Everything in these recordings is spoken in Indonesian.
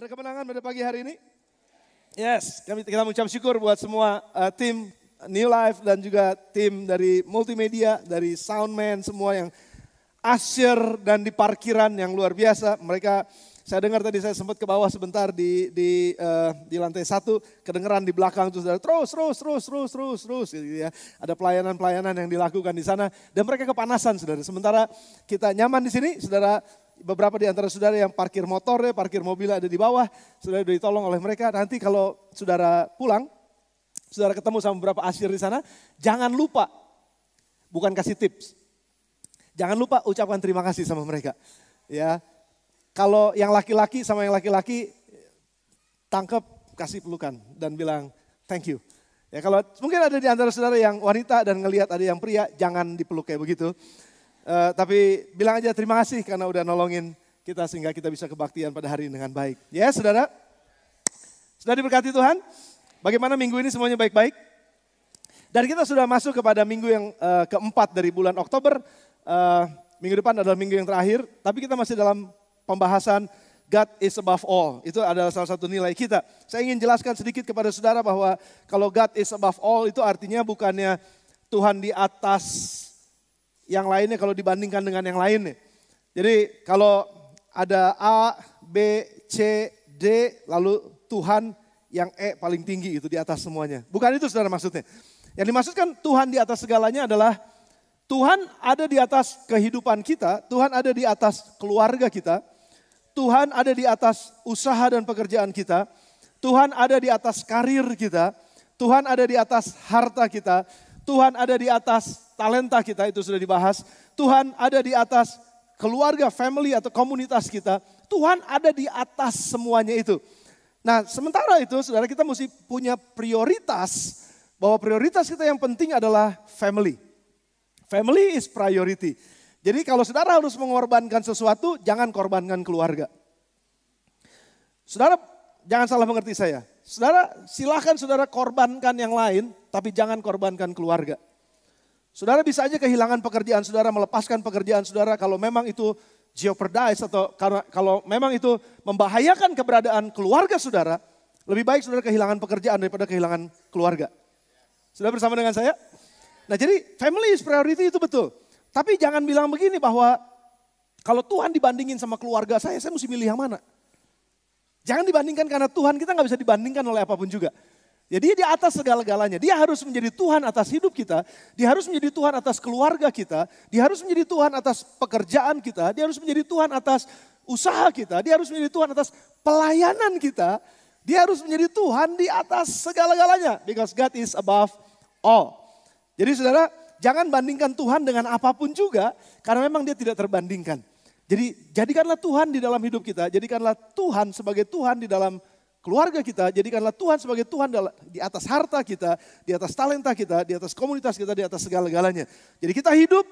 Ada kemenangan pada pagi hari ini? Yes, kami kita mengucap syukur buat semua uh, tim New Life dan juga tim dari multimedia, dari soundman semua yang asyir dan di parkiran yang luar biasa. Mereka saya dengar tadi saya sempat ke bawah sebentar di di uh, di lantai satu kedengeran di belakang terus terus terus terus terus terus terus gitu ya. Ada pelayanan-pelayanan yang dilakukan di sana dan mereka kepanasan Saudara. Sementara kita nyaman di sini, Saudara beberapa di antara saudara yang parkir motor ya, parkir mobil ada di bawah, saudara sudah ditolong oleh mereka. Nanti kalau saudara pulang, saudara ketemu sama beberapa asir di sana, jangan lupa, bukan kasih tips, jangan lupa ucapkan terima kasih sama mereka. Ya, kalau yang laki-laki sama yang laki-laki tangkap kasih pelukan dan bilang thank you. Ya kalau mungkin ada di antara saudara yang wanita dan ngelihat ada yang pria, jangan dipeluk kayak begitu. Uh, tapi bilang aja terima kasih karena udah nolongin kita sehingga kita bisa kebaktian pada hari ini dengan baik. Ya yes, saudara, sudah diberkati Tuhan. Bagaimana minggu ini semuanya baik-baik? Dan kita sudah masuk kepada minggu yang uh, keempat dari bulan Oktober. Uh, minggu depan adalah minggu yang terakhir, tapi kita masih dalam pembahasan God is above all. Itu adalah salah satu nilai kita. Saya ingin jelaskan sedikit kepada saudara bahwa kalau God is above all itu artinya bukannya Tuhan di atas yang lainnya kalau dibandingkan dengan yang lainnya. Jadi kalau ada A, B, C, D, lalu Tuhan yang E paling tinggi itu di atas semuanya. Bukan itu saudara maksudnya. Yang dimaksudkan Tuhan di atas segalanya adalah Tuhan ada di atas kehidupan kita, Tuhan ada di atas keluarga kita, Tuhan ada di atas usaha dan pekerjaan kita, Tuhan ada di atas karir kita, Tuhan ada di atas harta kita, Tuhan ada di atas talenta kita itu sudah dibahas. Tuhan ada di atas keluarga, family atau komunitas kita. Tuhan ada di atas semuanya itu. Nah, sementara itu saudara kita mesti punya prioritas bahwa prioritas kita yang penting adalah family. Family is priority. Jadi kalau saudara harus mengorbankan sesuatu, jangan korbankan keluarga. Saudara, jangan salah mengerti saya. Saudara, silahkan saudara korbankan yang lain, tapi jangan korbankan keluarga. Saudara bisa aja kehilangan pekerjaan saudara, melepaskan pekerjaan saudara kalau memang itu jeopardize atau karena kalau memang itu membahayakan keberadaan keluarga saudara, lebih baik saudara kehilangan pekerjaan daripada kehilangan keluarga. Sudah bersama dengan saya? Nah jadi family is priority itu betul. Tapi jangan bilang begini bahwa kalau Tuhan dibandingin sama keluarga saya, saya mesti milih yang mana. Jangan dibandingkan karena Tuhan kita nggak bisa dibandingkan oleh apapun juga. Jadi ya, dia atas segala-galanya. Dia harus menjadi Tuhan atas hidup kita. Dia harus menjadi Tuhan atas keluarga kita. Dia harus menjadi Tuhan atas pekerjaan kita. Dia harus menjadi Tuhan atas usaha kita. Dia harus menjadi Tuhan atas pelayanan kita. Dia harus menjadi Tuhan di atas segala-galanya. Because God is above all. Jadi saudara, jangan bandingkan Tuhan dengan apapun juga. Karena memang dia tidak terbandingkan. Jadi jadikanlah Tuhan di dalam hidup kita. Jadikanlah Tuhan sebagai Tuhan di dalam keluarga kita, jadikanlah Tuhan sebagai Tuhan di atas harta kita, di atas talenta kita, di atas komunitas kita, di atas segala-galanya. Jadi kita hidup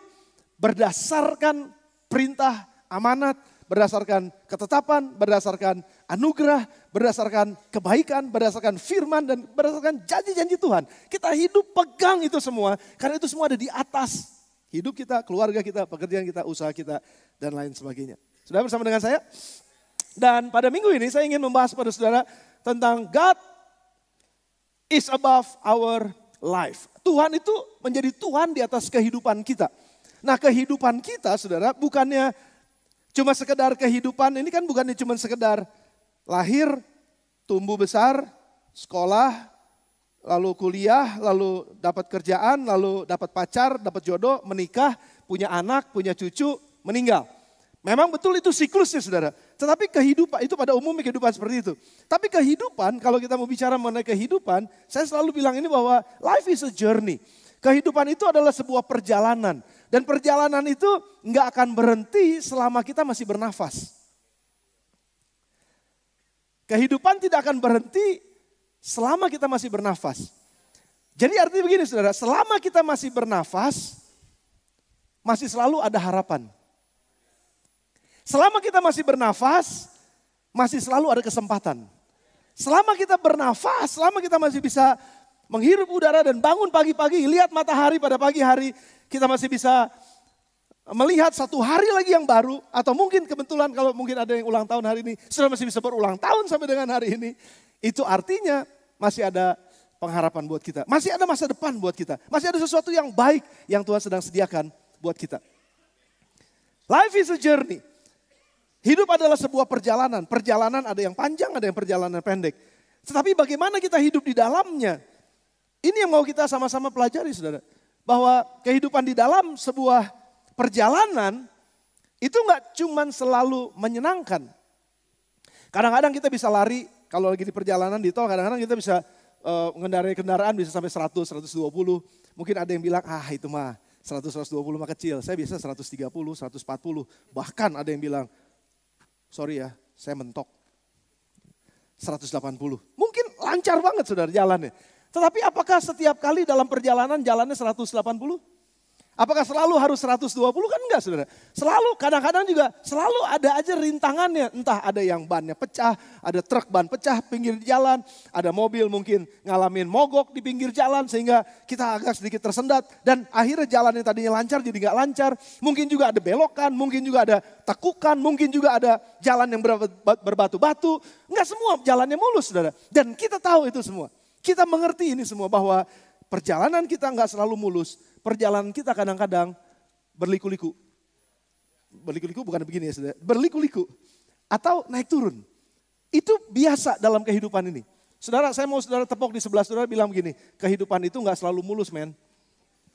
berdasarkan perintah, amanat, berdasarkan ketetapan, berdasarkan anugerah, berdasarkan kebaikan, berdasarkan firman, dan berdasarkan janji-janji Tuhan. Kita hidup pegang itu semua, karena itu semua ada di atas hidup kita, keluarga kita, pekerjaan kita, usaha kita, dan lain sebagainya. Sudah bersama dengan saya? Dan pada minggu ini saya ingin membahas pada saudara tentang God is above our life. Tuhan itu menjadi Tuhan di atas kehidupan kita. Nah kehidupan kita saudara bukannya cuma sekedar kehidupan ini kan bukannya cuma sekedar lahir, tumbuh besar, sekolah, lalu kuliah, lalu dapat kerjaan, lalu dapat pacar, dapat jodoh, menikah, punya anak, punya cucu, meninggal. Memang betul itu siklusnya saudara. Tetapi kehidupan, itu pada umumnya kehidupan seperti itu. Tapi kehidupan, kalau kita mau bicara mengenai kehidupan, saya selalu bilang ini bahwa life is a journey. Kehidupan itu adalah sebuah perjalanan. Dan perjalanan itu nggak akan berhenti selama kita masih bernafas. Kehidupan tidak akan berhenti selama kita masih bernafas. Jadi artinya begini saudara, selama kita masih bernafas, masih selalu ada harapan. Selama kita masih bernafas, masih selalu ada kesempatan. Selama kita bernafas, selama kita masih bisa menghirup udara dan bangun pagi-pagi, lihat matahari pada pagi hari, kita masih bisa melihat satu hari lagi yang baru atau mungkin kebetulan kalau mungkin ada yang ulang tahun hari ini, sudah masih bisa berulang tahun sampai dengan hari ini. Itu artinya masih ada pengharapan buat kita. Masih ada masa depan buat kita. Masih ada sesuatu yang baik yang Tuhan sedang sediakan buat kita. Life is a journey. Hidup adalah sebuah perjalanan. Perjalanan ada yang panjang, ada yang perjalanan pendek. Tetapi bagaimana kita hidup di dalamnya? Ini yang mau kita sama-sama pelajari, saudara. Bahwa kehidupan di dalam sebuah perjalanan itu nggak cuman selalu menyenangkan. Kadang-kadang kita bisa lari, kalau lagi di perjalanan di tol, kadang-kadang kita bisa uh, mengendarai kendaraan bisa sampai 100, 120. Mungkin ada yang bilang, ah itu mah 100, 120 mah kecil. Saya biasa 130, 140. Bahkan ada yang bilang, sorry ya, saya mentok. 180. Mungkin lancar banget saudara jalannya. Tetapi apakah setiap kali dalam perjalanan jalannya 180? Apakah selalu harus 120 kan enggak saudara? Selalu, kadang-kadang juga selalu ada aja rintangannya. Entah ada yang bannya pecah, ada truk ban pecah pinggir jalan, ada mobil mungkin ngalamin mogok di pinggir jalan sehingga kita agak sedikit tersendat. Dan akhirnya jalan yang tadinya lancar jadi enggak lancar. Mungkin juga ada belokan, mungkin juga ada tekukan, mungkin juga ada jalan yang berbatu-batu. Enggak semua jalannya mulus saudara. Dan kita tahu itu semua. Kita mengerti ini semua bahwa perjalanan kita enggak selalu mulus perjalanan kita kadang-kadang berliku-liku. Berliku-liku bukan begini ya saudara, berliku-liku. Atau naik turun. Itu biasa dalam kehidupan ini. Saudara, saya mau saudara tepok di sebelah saudara bilang begini, kehidupan itu nggak selalu mulus men.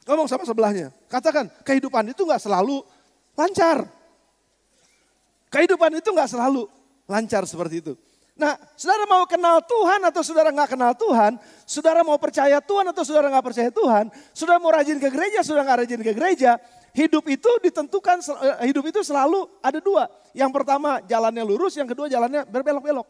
Ngomong sama sebelahnya, katakan kehidupan itu nggak selalu lancar. Kehidupan itu nggak selalu lancar seperti itu. Nah, saudara mau kenal Tuhan atau saudara nggak kenal Tuhan, saudara mau percaya Tuhan atau saudara nggak percaya Tuhan, saudara mau rajin ke gereja, saudara nggak rajin ke gereja, hidup itu ditentukan, eh, eh, hidup itu selalu ada dua. Yang pertama jalannya lurus, yang kedua jalannya berbelok-belok.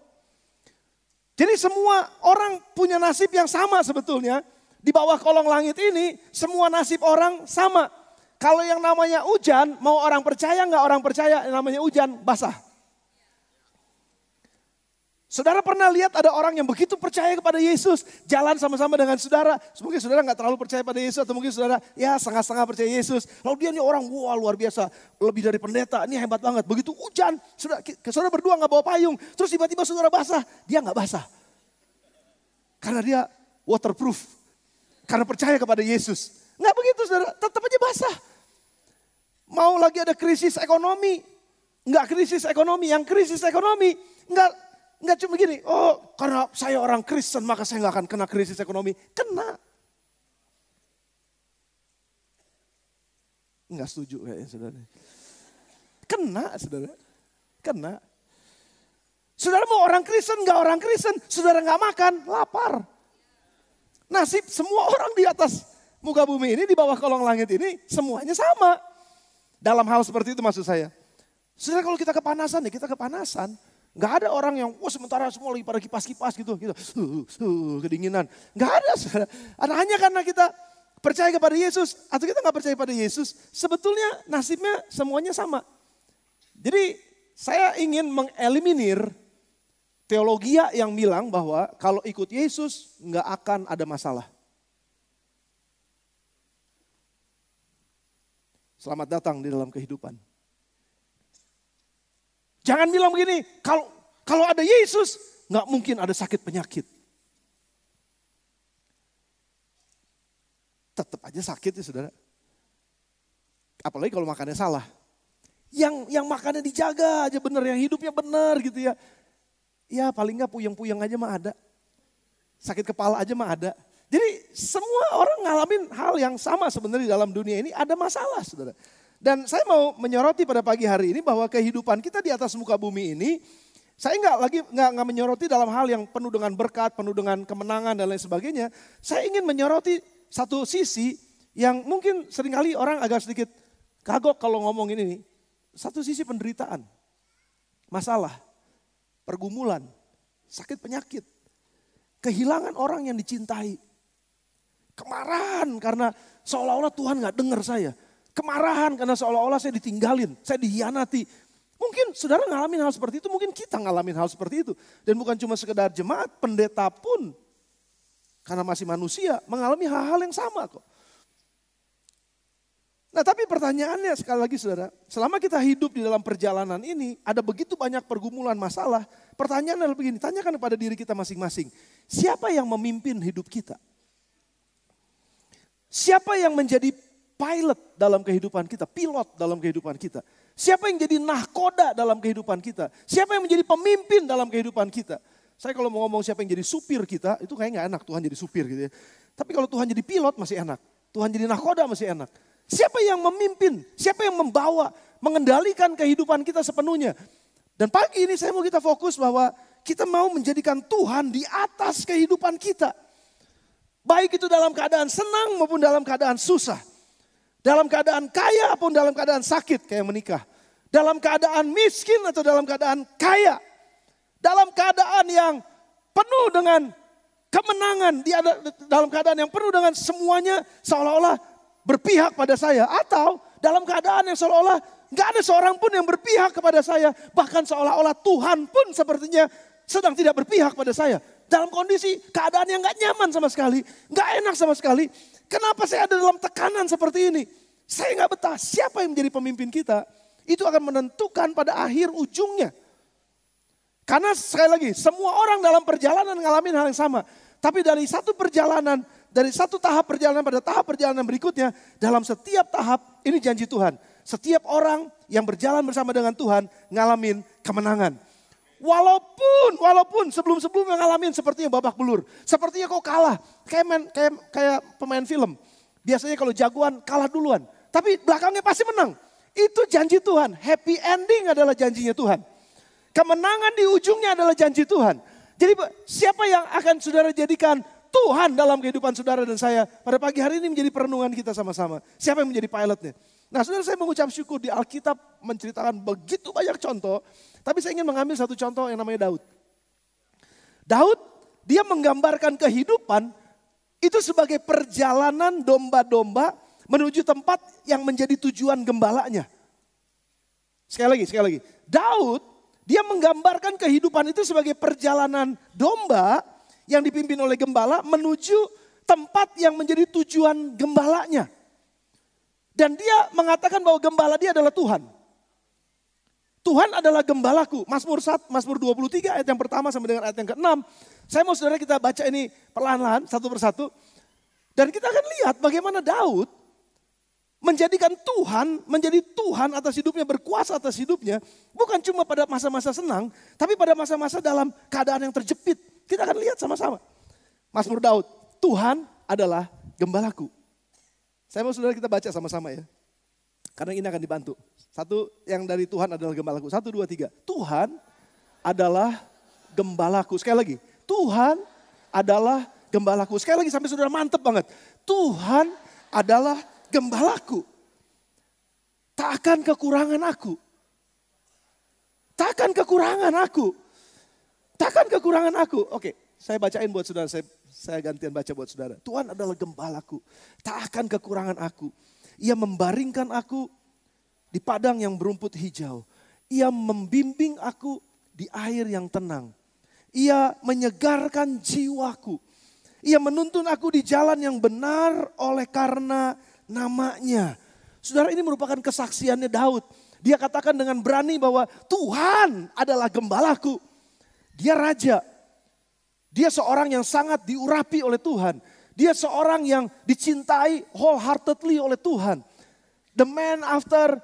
Jadi semua orang punya nasib yang sama sebetulnya. Di bawah kolong langit ini semua nasib orang sama. Kalau yang namanya hujan, mau orang percaya nggak orang percaya, namanya hujan basah. Saudara pernah lihat ada orang yang begitu percaya kepada Yesus, jalan sama-sama dengan saudara. Mungkin saudara nggak terlalu percaya pada Yesus atau mungkin saudara ya setengah-setengah percaya Yesus. Lalu dia ini orang wah luar biasa, lebih dari pendeta, ini hebat banget. Begitu hujan, saudara, saudara berdua nggak bawa payung, terus tiba-tiba saudara basah, dia nggak basah. Karena dia waterproof, karena percaya kepada Yesus. Nggak begitu saudara, tetap aja basah. Mau lagi ada krisis ekonomi, nggak krisis ekonomi, yang krisis ekonomi nggak Enggak cuma gini, oh karena saya orang Kristen maka saya nggak akan kena krisis ekonomi. Kena. Enggak setuju kayaknya saudara. Kena saudara. Kena. Saudara mau orang Kristen, nggak orang Kristen. Saudara nggak makan, lapar. Nasib semua orang di atas muka bumi ini, di bawah kolong langit ini, semuanya sama. Dalam hal seperti itu maksud saya. Saudara kalau kita kepanasan, ya kita kepanasan. Gak ada orang yang, wah oh, sementara semua lagi pada kipas-kipas gitu, gitu, uh, uh, kedinginan. Gak ada, saudara. Nah, hanya karena kita percaya kepada Yesus atau kita gak percaya kepada Yesus, sebetulnya nasibnya semuanya sama. Jadi saya ingin mengeliminir teologia yang bilang bahwa kalau ikut Yesus gak akan ada masalah. Selamat datang di dalam kehidupan. Jangan bilang begini, kalau kalau ada Yesus, nggak mungkin ada sakit penyakit. Tetap aja sakit ya saudara. Apalagi kalau makannya salah. Yang yang makannya dijaga aja bener, yang hidupnya bener gitu ya. Ya paling nggak puyeng-puyeng aja mah ada. Sakit kepala aja mah ada. Jadi semua orang ngalamin hal yang sama sebenarnya dalam dunia ini ada masalah saudara. Dan saya mau menyoroti pada pagi hari ini bahwa kehidupan kita di atas muka bumi ini, saya nggak lagi nggak nggak menyoroti dalam hal yang penuh dengan berkat, penuh dengan kemenangan dan lain sebagainya. Saya ingin menyoroti satu sisi yang mungkin seringkali orang agak sedikit kagok kalau ngomong ini. nih, Satu sisi penderitaan, masalah, pergumulan, sakit penyakit, kehilangan orang yang dicintai, kemarahan karena seolah-olah Tuhan nggak dengar saya kemarahan karena seolah-olah saya ditinggalin, saya dihianati. Mungkin saudara ngalamin hal seperti itu, mungkin kita ngalamin hal seperti itu. Dan bukan cuma sekedar jemaat, pendeta pun karena masih manusia mengalami hal-hal yang sama kok. Nah tapi pertanyaannya sekali lagi saudara, selama kita hidup di dalam perjalanan ini ada begitu banyak pergumulan masalah. Pertanyaannya adalah begini, tanyakan kepada diri kita masing-masing. Siapa yang memimpin hidup kita? Siapa yang menjadi pilot dalam kehidupan kita, pilot dalam kehidupan kita. Siapa yang jadi nahkoda dalam kehidupan kita? Siapa yang menjadi pemimpin dalam kehidupan kita? Saya kalau mau ngomong siapa yang jadi supir kita, itu kayaknya gak enak Tuhan jadi supir gitu ya. Tapi kalau Tuhan jadi pilot masih enak. Tuhan jadi nahkoda masih enak. Siapa yang memimpin? Siapa yang membawa? Mengendalikan kehidupan kita sepenuhnya. Dan pagi ini saya mau kita fokus bahwa kita mau menjadikan Tuhan di atas kehidupan kita. Baik itu dalam keadaan senang maupun dalam keadaan susah. Dalam keadaan kaya pun dalam keadaan sakit kayak menikah. Dalam keadaan miskin atau dalam keadaan kaya. Dalam keadaan yang penuh dengan kemenangan. Di, dalam keadaan yang penuh dengan semuanya seolah-olah berpihak pada saya. Atau dalam keadaan yang seolah-olah nggak ada seorang pun yang berpihak kepada saya. Bahkan seolah-olah Tuhan pun sepertinya sedang tidak berpihak pada saya. Dalam kondisi keadaan yang nggak nyaman sama sekali. nggak enak sama sekali Kenapa saya ada dalam tekanan seperti ini? Saya nggak betah. Siapa yang menjadi pemimpin kita? Itu akan menentukan pada akhir ujungnya. Karena sekali lagi, semua orang dalam perjalanan ngalamin hal yang sama. Tapi dari satu perjalanan, dari satu tahap perjalanan pada tahap perjalanan berikutnya, dalam setiap tahap ini janji Tuhan. Setiap orang yang berjalan bersama dengan Tuhan ngalamin kemenangan. Walaupun, walaupun sebelum-sebelumnya ngalamin sepertinya babak belur. Sepertinya kau kalah. Kayak, main kayak, kayak pemain film. Biasanya kalau jagoan kalah duluan. Tapi belakangnya pasti menang. Itu janji Tuhan. Happy ending adalah janjinya Tuhan. Kemenangan di ujungnya adalah janji Tuhan. Jadi siapa yang akan saudara jadikan Tuhan dalam kehidupan saudara dan saya. Pada pagi hari ini menjadi perenungan kita sama-sama. Siapa yang menjadi pilotnya? Nah saudara saya mengucap syukur di Alkitab menceritakan begitu banyak contoh. Tapi saya ingin mengambil satu contoh yang namanya Daud. Daud dia menggambarkan kehidupan itu sebagai perjalanan domba-domba menuju tempat yang menjadi tujuan gembalanya. Sekali lagi, sekali lagi. Daud dia menggambarkan kehidupan itu sebagai perjalanan domba yang dipimpin oleh gembala menuju tempat yang menjadi tujuan gembalanya. Dan dia mengatakan bahwa gembala dia adalah Tuhan. Tuhan adalah gembalaku. Mazmur 1, Mazmur 23 ayat yang pertama sampai dengan ayat yang ke-6. Saya mau saudara kita baca ini perlahan-lahan satu persatu. Dan kita akan lihat bagaimana Daud menjadikan Tuhan menjadi Tuhan atas hidupnya, berkuasa atas hidupnya. Bukan cuma pada masa-masa senang, tapi pada masa-masa dalam keadaan yang terjepit. Kita akan lihat sama-sama. Mazmur Daud, Tuhan adalah gembalaku. Saya mau saudara kita baca sama-sama ya. Karena ini akan dibantu. Satu yang dari Tuhan adalah gembalaku. Satu, dua, tiga. Tuhan adalah gembalaku. Sekali lagi. Tuhan adalah gembalaku. Sekali lagi sampai saudara mantep banget. Tuhan adalah gembalaku. Tak akan kekurangan aku. Tak akan kekurangan aku. Tak akan kekurangan aku. Oke, saya bacain buat saudara. Saya saya gantian baca buat saudara. Tuhan adalah gembalaku. Tak akan kekurangan aku. Ia membaringkan aku di padang yang berumput hijau. Ia membimbing aku di air yang tenang. Ia menyegarkan jiwaku. Ia menuntun aku di jalan yang benar oleh karena namanya. Saudara ini merupakan kesaksiannya Daud. Dia katakan dengan berani bahwa Tuhan adalah gembalaku. Dia raja, dia seorang yang sangat diurapi oleh Tuhan. Dia seorang yang dicintai wholeheartedly oleh Tuhan. The man after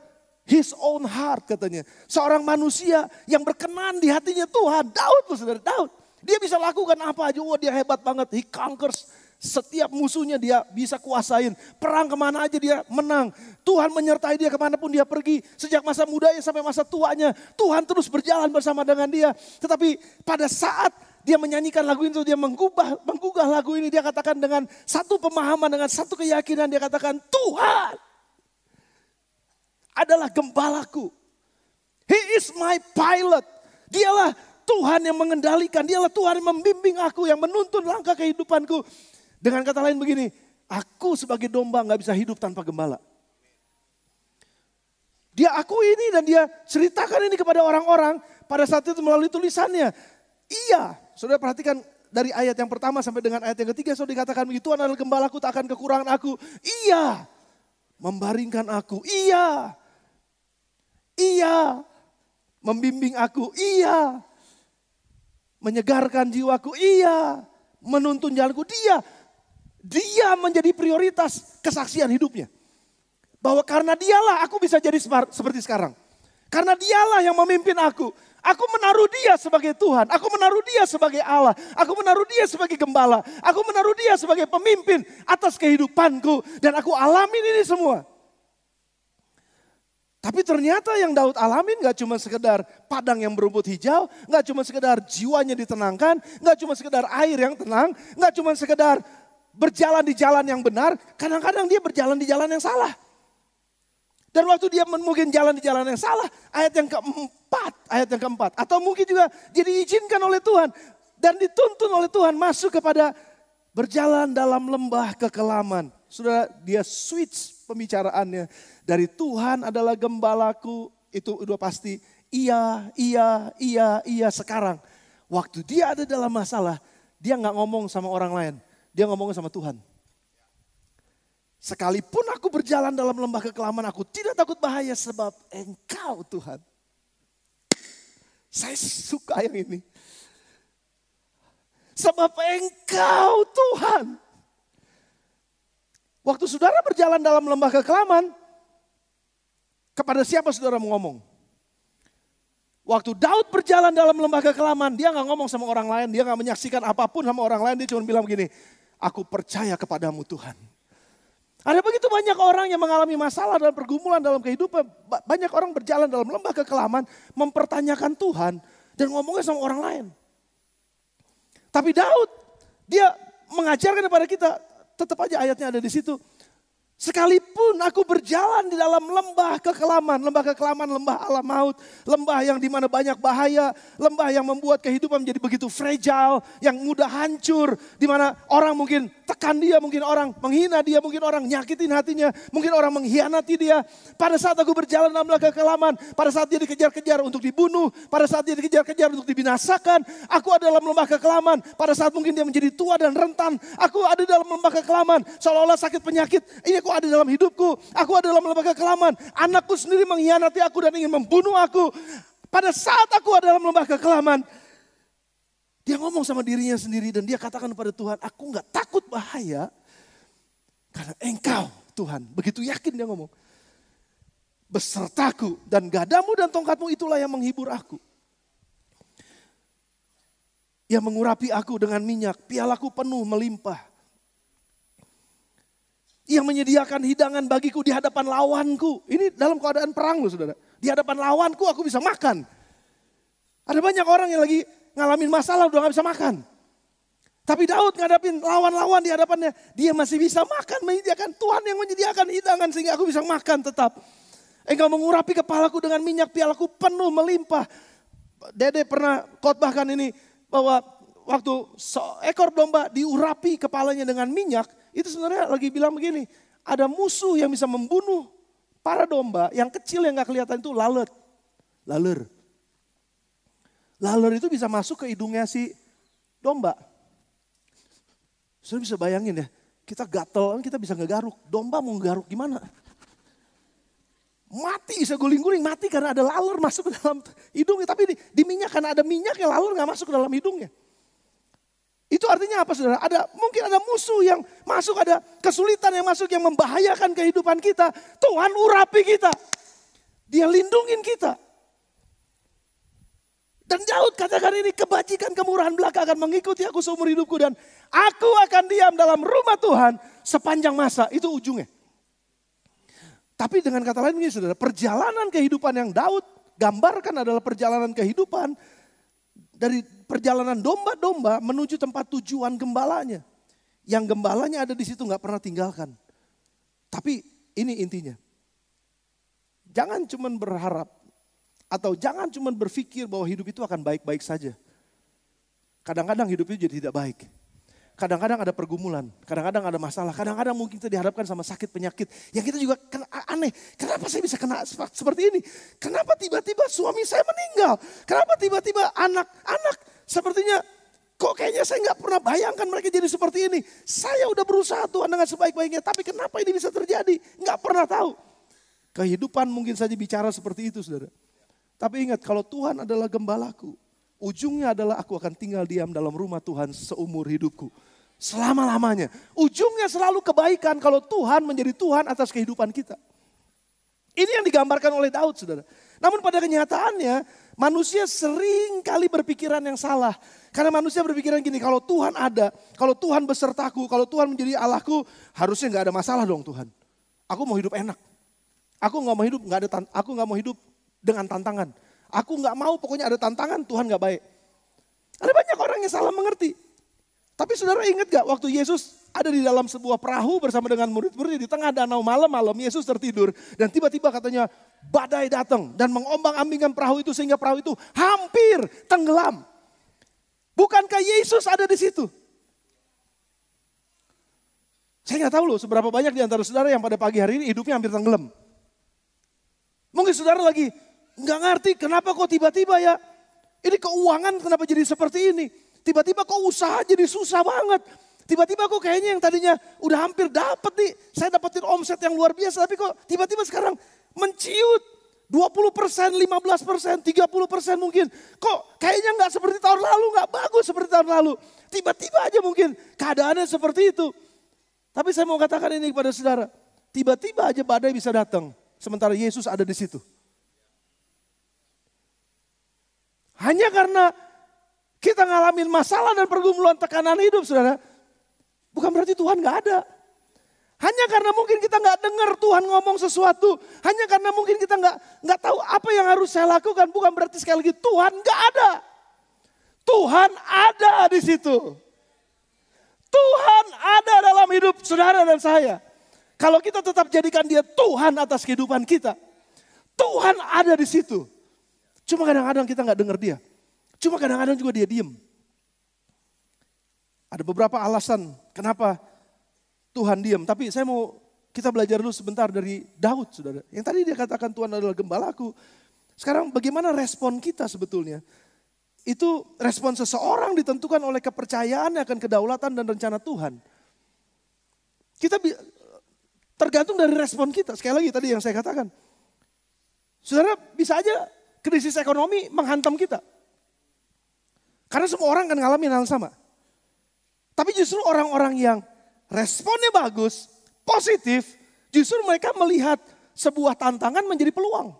his own heart katanya. Seorang manusia yang berkenan di hatinya Tuhan. Daud loh saudara, Daud. Dia bisa lakukan apa aja, wah dia hebat banget. He conquers setiap musuhnya dia bisa kuasain. Perang kemana aja dia menang. Tuhan menyertai dia kemanapun dia pergi. Sejak masa mudanya sampai masa tuanya. Tuhan terus berjalan bersama dengan dia. Tetapi pada saat dia menyanyikan lagu itu, dia menggubah, menggugah lagu ini. Dia katakan dengan satu pemahaman, dengan satu keyakinan. Dia katakan Tuhan adalah gembalaku. He is my pilot. Dialah Tuhan yang mengendalikan, dialah Tuhan yang membimbing aku, yang menuntun langkah kehidupanku. Dengan kata lain begini, aku sebagai domba nggak bisa hidup tanpa gembala. Dia aku ini dan dia ceritakan ini kepada orang-orang pada saat itu melalui tulisannya. Iya, saudara perhatikan dari ayat yang pertama sampai dengan ayat yang ketiga saudara dikatakan begitu adalah gembalaku tak akan kekurangan aku. Iya, membaringkan aku. Iya, iya, membimbing aku. Iya, menyegarkan jiwaku. Iya, menuntun jalanku. Dia, dia menjadi prioritas kesaksian hidupnya. Bahwa karena dialah aku bisa jadi smart seperti sekarang. Karena dialah yang memimpin aku. Aku menaruh dia sebagai Tuhan, aku menaruh dia sebagai Allah, aku menaruh dia sebagai gembala, aku menaruh dia sebagai pemimpin atas kehidupanku dan aku alamin ini semua. Tapi ternyata yang Daud alamin gak cuma sekedar padang yang berumput hijau, gak cuma sekedar jiwanya ditenangkan, gak cuma sekedar air yang tenang, gak cuma sekedar berjalan di jalan yang benar, kadang-kadang dia berjalan di jalan yang salah. Dan waktu dia mungkin jalan di jalan yang salah, ayat yang keempat, ayat yang keempat. Atau mungkin juga dia diizinkan oleh Tuhan dan dituntun oleh Tuhan masuk kepada berjalan dalam lembah kekelaman. Sudah dia switch pembicaraannya dari Tuhan adalah gembalaku itu udah pasti iya, iya, iya, iya sekarang. Waktu dia ada dalam masalah, dia nggak ngomong sama orang lain, dia ngomong sama Tuhan. Sekalipun aku berjalan dalam lembah kekelaman, aku tidak takut bahaya sebab engkau Tuhan. Saya suka yang ini. Sebab engkau Tuhan. Waktu saudara berjalan dalam lembah kekelaman, kepada siapa saudara mau ngomong? Waktu Daud berjalan dalam lembah kekelaman, dia nggak ngomong sama orang lain, dia nggak menyaksikan apapun sama orang lain, dia cuma bilang begini, aku percaya kepadamu Tuhan. Ada begitu banyak orang yang mengalami masalah dalam pergumulan dalam kehidupan. Banyak orang berjalan dalam lembah kekelaman mempertanyakan Tuhan dan ngomongnya sama orang lain. Tapi Daud dia mengajarkan kepada kita tetap aja ayatnya ada di situ. Sekalipun aku berjalan di dalam lembah kekelaman, lembah kekelaman, lembah alam maut, lembah yang dimana banyak bahaya, lembah yang membuat kehidupan menjadi begitu fragile, yang mudah hancur, dimana orang mungkin tekan dia, mungkin orang menghina dia, mungkin orang nyakitin hatinya, mungkin orang mengkhianati dia. Pada saat aku berjalan dalam lembah kekelaman, pada saat dia dikejar-kejar untuk dibunuh, pada saat dia dikejar-kejar untuk dibinasakan, aku ada dalam lembah kekelaman, pada saat mungkin dia menjadi tua dan rentan, aku ada dalam lembah kekelaman, seolah-olah sakit penyakit, ini aku Aku ada dalam hidupku. Aku ada dalam lembaga kelaman. Anakku sendiri mengkhianati aku dan ingin membunuh aku. Pada saat aku ada dalam lembaga kelaman. Dia ngomong sama dirinya sendiri dan dia katakan kepada Tuhan, aku nggak takut bahaya. Karena engkau Tuhan. Begitu yakin dia ngomong. Besertaku dan gadamu dan tongkatmu itulah yang menghibur aku. Yang mengurapi aku dengan minyak, pialaku penuh melimpah yang menyediakan hidangan bagiku di hadapan lawanku. Ini dalam keadaan perang loh saudara. Di hadapan lawanku aku bisa makan. Ada banyak orang yang lagi ngalamin masalah udah gak bisa makan. Tapi Daud ngadapin lawan-lawan di hadapannya. Dia masih bisa makan, menyediakan Tuhan yang menyediakan hidangan sehingga aku bisa makan tetap. Engkau mengurapi kepalaku dengan minyak pialaku penuh melimpah. Dede pernah khotbahkan ini bahwa waktu ekor domba diurapi kepalanya dengan minyak, itu sebenarnya lagi bilang begini, ada musuh yang bisa membunuh para domba yang kecil yang gak kelihatan itu lalat, laler. Laler itu bisa masuk ke hidungnya si domba. Saya bisa bayangin ya, kita gatel, kita bisa ngegaruk. Domba mau ngegaruk gimana? Mati, bisa guling-guling, mati karena ada laler masuk ke dalam hidungnya. Tapi di, di minyak, karena ada minyak yang laler gak masuk ke dalam hidungnya. Itu artinya apa saudara? Ada mungkin ada musuh yang masuk, ada kesulitan yang masuk yang membahayakan kehidupan kita. Tuhan urapi kita. Dia lindungin kita. Dan Daud katakan ini kebajikan kemurahan belaka akan mengikuti aku seumur hidupku dan aku akan diam dalam rumah Tuhan sepanjang masa. Itu ujungnya. Tapi dengan kata lain ini saudara, perjalanan kehidupan yang Daud gambarkan adalah perjalanan kehidupan dari perjalanan domba-domba menuju tempat tujuan gembalanya. Yang gembalanya ada di situ nggak pernah tinggalkan. Tapi ini intinya. Jangan cuman berharap atau jangan cuman berpikir bahwa hidup itu akan baik-baik saja. Kadang-kadang hidup itu jadi tidak baik kadang-kadang ada pergumulan, kadang-kadang ada masalah, kadang-kadang mungkin kita dihadapkan sama sakit penyakit yang kita juga kena, aneh. Kenapa saya bisa kena seperti ini? Kenapa tiba-tiba suami saya meninggal? Kenapa tiba-tiba anak-anak sepertinya kok kayaknya saya nggak pernah bayangkan mereka jadi seperti ini. Saya udah berusaha Tuhan dengan sebaik-baiknya, tapi kenapa ini bisa terjadi? Nggak pernah tahu. Kehidupan mungkin saja bicara seperti itu, saudara. Tapi ingat, kalau Tuhan adalah gembalaku, ujungnya adalah aku akan tinggal diam dalam rumah Tuhan seumur hidupku selama-lamanya. Ujungnya selalu kebaikan kalau Tuhan menjadi Tuhan atas kehidupan kita. Ini yang digambarkan oleh Daud, saudara. Namun pada kenyataannya, manusia sering kali berpikiran yang salah. Karena manusia berpikiran gini, kalau Tuhan ada, kalau Tuhan besertaku, kalau Tuhan menjadi Allahku, harusnya nggak ada masalah dong Tuhan. Aku mau hidup enak. Aku nggak mau hidup nggak ada, aku nggak mau hidup dengan tantangan. Aku nggak mau pokoknya ada tantangan Tuhan nggak baik. Ada banyak orang yang salah mengerti. Tapi saudara ingat gak waktu Yesus ada di dalam sebuah perahu bersama dengan murid murid di tengah danau malam-malam Yesus tertidur dan tiba-tiba katanya badai datang dan mengombang-ambingkan perahu itu sehingga perahu itu hampir tenggelam. Bukankah Yesus ada di situ? Saya nggak tahu loh seberapa banyak di antara saudara yang pada pagi hari ini hidupnya hampir tenggelam. Mungkin saudara lagi nggak ngerti kenapa kok tiba-tiba ya ini keuangan kenapa jadi seperti ini Tiba-tiba kok usaha jadi susah banget. Tiba-tiba kok kayaknya yang tadinya udah hampir dapet nih. Saya dapetin omset yang luar biasa. Tapi kok tiba-tiba sekarang menciut. 20 persen, 15 persen, 30 persen mungkin. Kok kayaknya nggak seperti tahun lalu, nggak bagus seperti tahun lalu. Tiba-tiba aja mungkin keadaannya seperti itu. Tapi saya mau katakan ini kepada saudara. Tiba-tiba aja badai bisa datang. Sementara Yesus ada di situ. Hanya karena kita ngalamin masalah dan pergumulan tekanan hidup saudara. Bukan berarti Tuhan gak ada. Hanya karena mungkin kita nggak dengar Tuhan ngomong sesuatu. Hanya karena mungkin kita nggak nggak tahu apa yang harus saya lakukan. Bukan berarti sekali lagi Tuhan nggak ada. Tuhan ada di situ. Tuhan ada dalam hidup saudara dan saya. Kalau kita tetap jadikan dia Tuhan atas kehidupan kita. Tuhan ada di situ. Cuma kadang-kadang kita nggak dengar dia. Cuma kadang-kadang juga dia diem. Ada beberapa alasan kenapa Tuhan diam. Tapi saya mau kita belajar dulu sebentar dari Daud, saudara. Yang tadi dia katakan Tuhan adalah gembalaku. Sekarang bagaimana respon kita sebetulnya? Itu respon seseorang ditentukan oleh kepercayaannya akan kedaulatan dan rencana Tuhan. Kita tergantung dari respon kita. Sekali lagi tadi yang saya katakan. Saudara bisa aja krisis ekonomi menghantam kita. Karena semua orang kan ngalami hal sama. Tapi justru orang-orang yang responnya bagus, positif, justru mereka melihat sebuah tantangan menjadi peluang.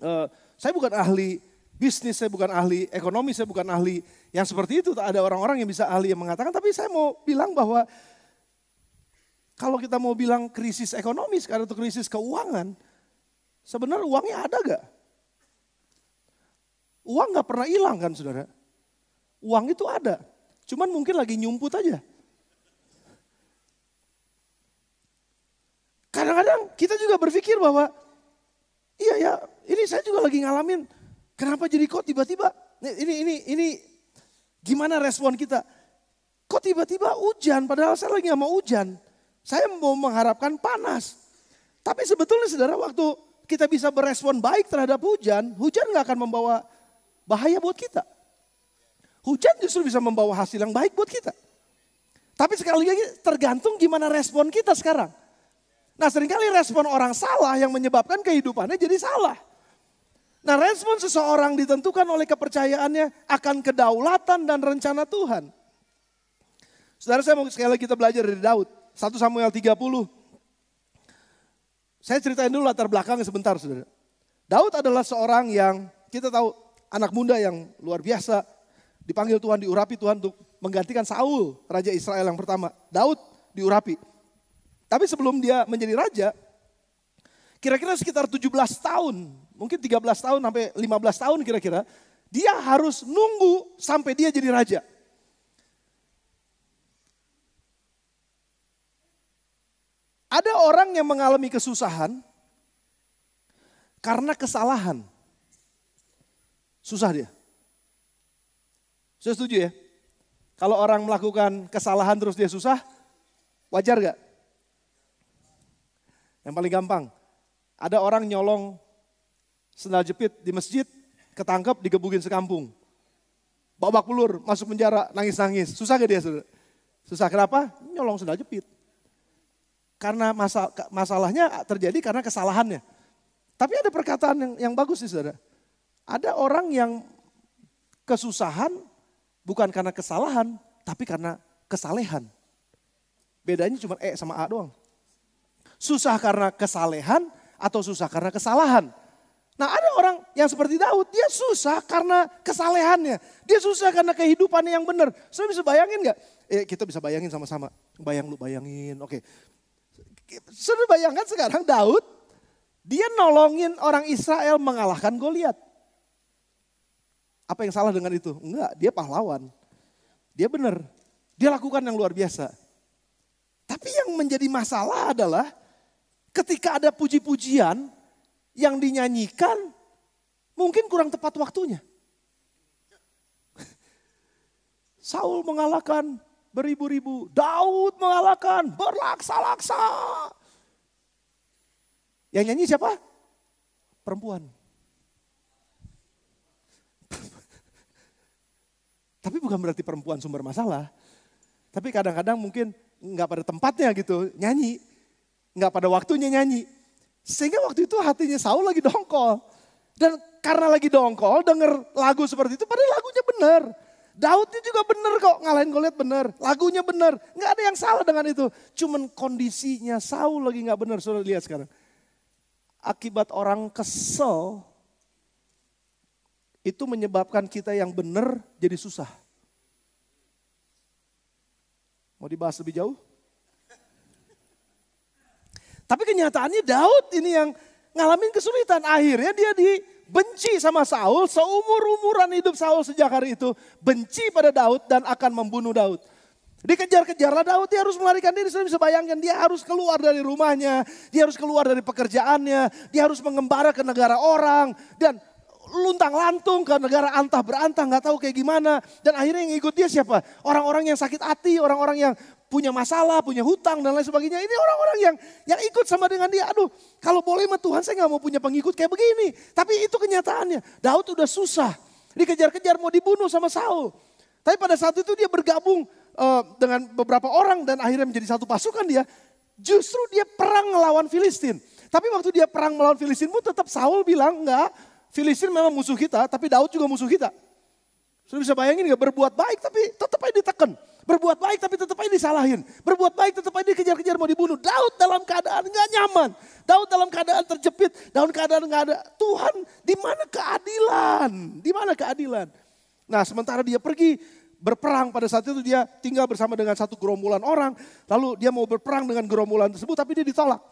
Uh, saya bukan ahli bisnis, saya bukan ahli ekonomi, saya bukan ahli yang seperti itu. Ada orang-orang yang bisa ahli yang mengatakan, tapi saya mau bilang bahwa kalau kita mau bilang krisis ekonomi sekarang itu krisis keuangan, sebenarnya uangnya ada gak? Uang nggak pernah hilang kan saudara? Uang itu ada, cuman mungkin lagi nyumput aja. Kadang-kadang kita juga berpikir bahwa, iya ya, ini saya juga lagi ngalamin. Kenapa jadi kok tiba-tiba? Ini ini ini gimana respon kita? Kok tiba-tiba hujan? Padahal saya lagi nggak mau hujan. Saya mau mengharapkan panas. Tapi sebetulnya saudara waktu kita bisa berespon baik terhadap hujan, hujan nggak akan membawa bahaya buat kita. Hujan justru bisa membawa hasil yang baik buat kita. Tapi sekali lagi tergantung gimana respon kita sekarang. Nah seringkali respon orang salah yang menyebabkan kehidupannya jadi salah. Nah respon seseorang ditentukan oleh kepercayaannya akan kedaulatan dan rencana Tuhan. Saudara saya mau sekali lagi kita belajar dari Daud. 1 Samuel 30. Saya ceritain dulu latar belakangnya sebentar saudara. Daud adalah seorang yang kita tahu anak muda yang luar biasa dipanggil Tuhan, diurapi Tuhan untuk menggantikan Saul, raja Israel yang pertama. Daud diurapi. Tapi sebelum dia menjadi raja, kira-kira sekitar 17 tahun, mungkin 13 tahun sampai 15 tahun kira-kira, dia harus nunggu sampai dia jadi raja. Ada orang yang mengalami kesusahan karena kesalahan. Susah dia. Saya setuju ya? Kalau orang melakukan kesalahan terus dia susah, wajar gak? Yang paling gampang, ada orang nyolong sendal jepit di masjid, ketangkep digebukin sekampung. Babak pelur, masuk penjara, nangis-nangis. Susah gak dia? Saudara? Susah kenapa? Nyolong sendal jepit. Karena masalah, masalahnya terjadi karena kesalahannya. Tapi ada perkataan yang, yang bagus nih saudara. Ada orang yang kesusahan bukan karena kesalahan, tapi karena kesalehan. Bedanya cuma E sama A doang. Susah karena kesalehan atau susah karena kesalahan. Nah ada orang yang seperti Daud, dia susah karena kesalehannya. Dia susah karena kehidupannya yang benar. Saya bisa bayangin gak? Eh, kita bisa bayangin sama-sama. Bayang lu bayangin, oke. Sudah bayangkan sekarang Daud, dia nolongin orang Israel mengalahkan Goliat. Apa yang salah dengan itu? Enggak, dia pahlawan. Dia benar. Dia lakukan yang luar biasa. Tapi yang menjadi masalah adalah ketika ada puji-pujian yang dinyanyikan mungkin kurang tepat waktunya. Saul mengalahkan beribu-ribu, Daud mengalahkan berlaksa-laksa. Yang nyanyi siapa? Perempuan. Tapi bukan berarti perempuan sumber masalah. Tapi kadang-kadang mungkin nggak pada tempatnya gitu nyanyi. Nggak pada waktunya nyanyi. Sehingga waktu itu hatinya Saul lagi dongkol. Dan karena lagi dongkol denger lagu seperti itu padahal lagunya benar. Daudnya juga benar kok ngalahin Goliat benar, lagunya benar, nggak ada yang salah dengan itu. Cuman kondisinya Saul lagi nggak benar, Sudah lihat sekarang. Akibat orang kesel, itu menyebabkan kita yang benar jadi susah. Mau dibahas lebih jauh? Tapi kenyataannya Daud ini yang ngalamin kesulitan. Akhirnya dia dibenci sama Saul seumur-umuran hidup Saul sejak hari itu. Benci pada Daud dan akan membunuh Daud. Dikejar-kejarlah Daud, dia harus melarikan diri. Saya bisa bayangkan dia harus keluar dari rumahnya. Dia harus keluar dari pekerjaannya. Dia harus mengembara ke negara orang. Dan luntang lantung ke negara antah berantah nggak tahu kayak gimana. Dan akhirnya yang ikut dia siapa? Orang-orang yang sakit hati, orang-orang yang punya masalah, punya hutang dan lain sebagainya. Ini orang-orang yang yang ikut sama dengan dia. Aduh, kalau boleh mah Tuhan saya nggak mau punya pengikut kayak begini. Tapi itu kenyataannya. Daud udah susah, dikejar-kejar mau dibunuh sama Saul. Tapi pada saat itu dia bergabung uh, dengan beberapa orang dan akhirnya menjadi satu pasukan dia. Justru dia perang melawan Filistin. Tapi waktu dia perang melawan Filistin pun tetap Saul bilang enggak, Filistin memang musuh kita, tapi Daud juga musuh kita. Sudah bisa bayangin gak berbuat baik tapi tetap aja diteken. Berbuat baik tapi tetap aja disalahin. Berbuat baik tetap aja dikejar-kejar mau dibunuh. Daud dalam keadaan gak nyaman. Daud dalam keadaan terjepit. Daud keadaan gak ada. Tuhan di mana keadilan? Di mana keadilan? Nah sementara dia pergi berperang pada saat itu dia tinggal bersama dengan satu gerombolan orang. Lalu dia mau berperang dengan gerombolan tersebut tapi dia ditolak.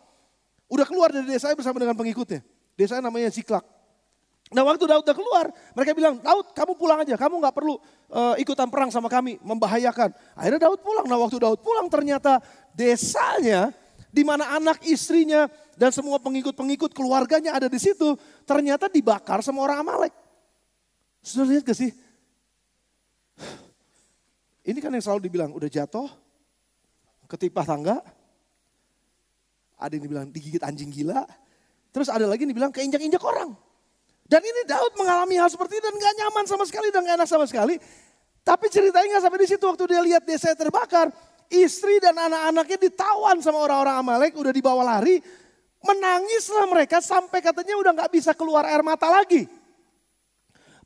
Udah keluar dari desa bersama dengan pengikutnya. Desa namanya Ziklak. Nah waktu Daud udah keluar, mereka bilang, Daud kamu pulang aja, kamu gak perlu uh, ikutan perang sama kami, membahayakan. Akhirnya Daud pulang. Nah waktu Daud pulang ternyata desanya, di mana anak istrinya dan semua pengikut-pengikut keluarganya ada di situ, ternyata dibakar sama orang Amalek. Sudah lihat gak sih? Ini kan yang selalu dibilang, udah jatuh, ketipah tangga, ada yang dibilang digigit anjing gila, terus ada lagi yang dibilang keinjak-injak orang. Dan ini Daud mengalami hal seperti itu dan gak nyaman sama sekali dan gak enak sama sekali. Tapi ceritanya gak sampai di situ waktu dia lihat desa terbakar. Istri dan anak-anaknya ditawan sama orang-orang Amalek udah dibawa lari. Menangislah mereka sampai katanya udah gak bisa keluar air mata lagi.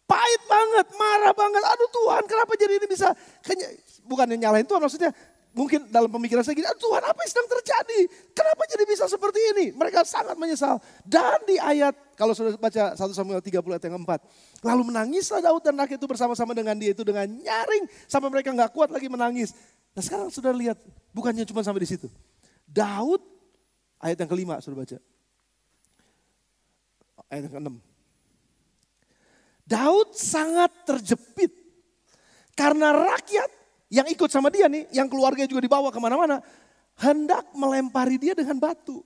Pahit banget, marah banget. Aduh Tuhan kenapa jadi ini bisa. Bukan yang nyalain Tuhan maksudnya mungkin dalam pemikiran saya gini, Tuhan apa yang sedang terjadi? Kenapa jadi bisa seperti ini? Mereka sangat menyesal. Dan di ayat, kalau sudah baca 1 Samuel 30 ayat yang 4. Lalu menangislah Daud dan rakyat itu bersama-sama dengan dia itu dengan nyaring. Sampai mereka nggak kuat lagi menangis. Nah sekarang sudah lihat, bukannya cuma sampai di situ. Daud, ayat yang kelima sudah baca. Ayat yang keenam. Daud sangat terjepit karena rakyat yang ikut sama dia nih, yang keluarganya juga dibawa kemana-mana, hendak melempari dia dengan batu.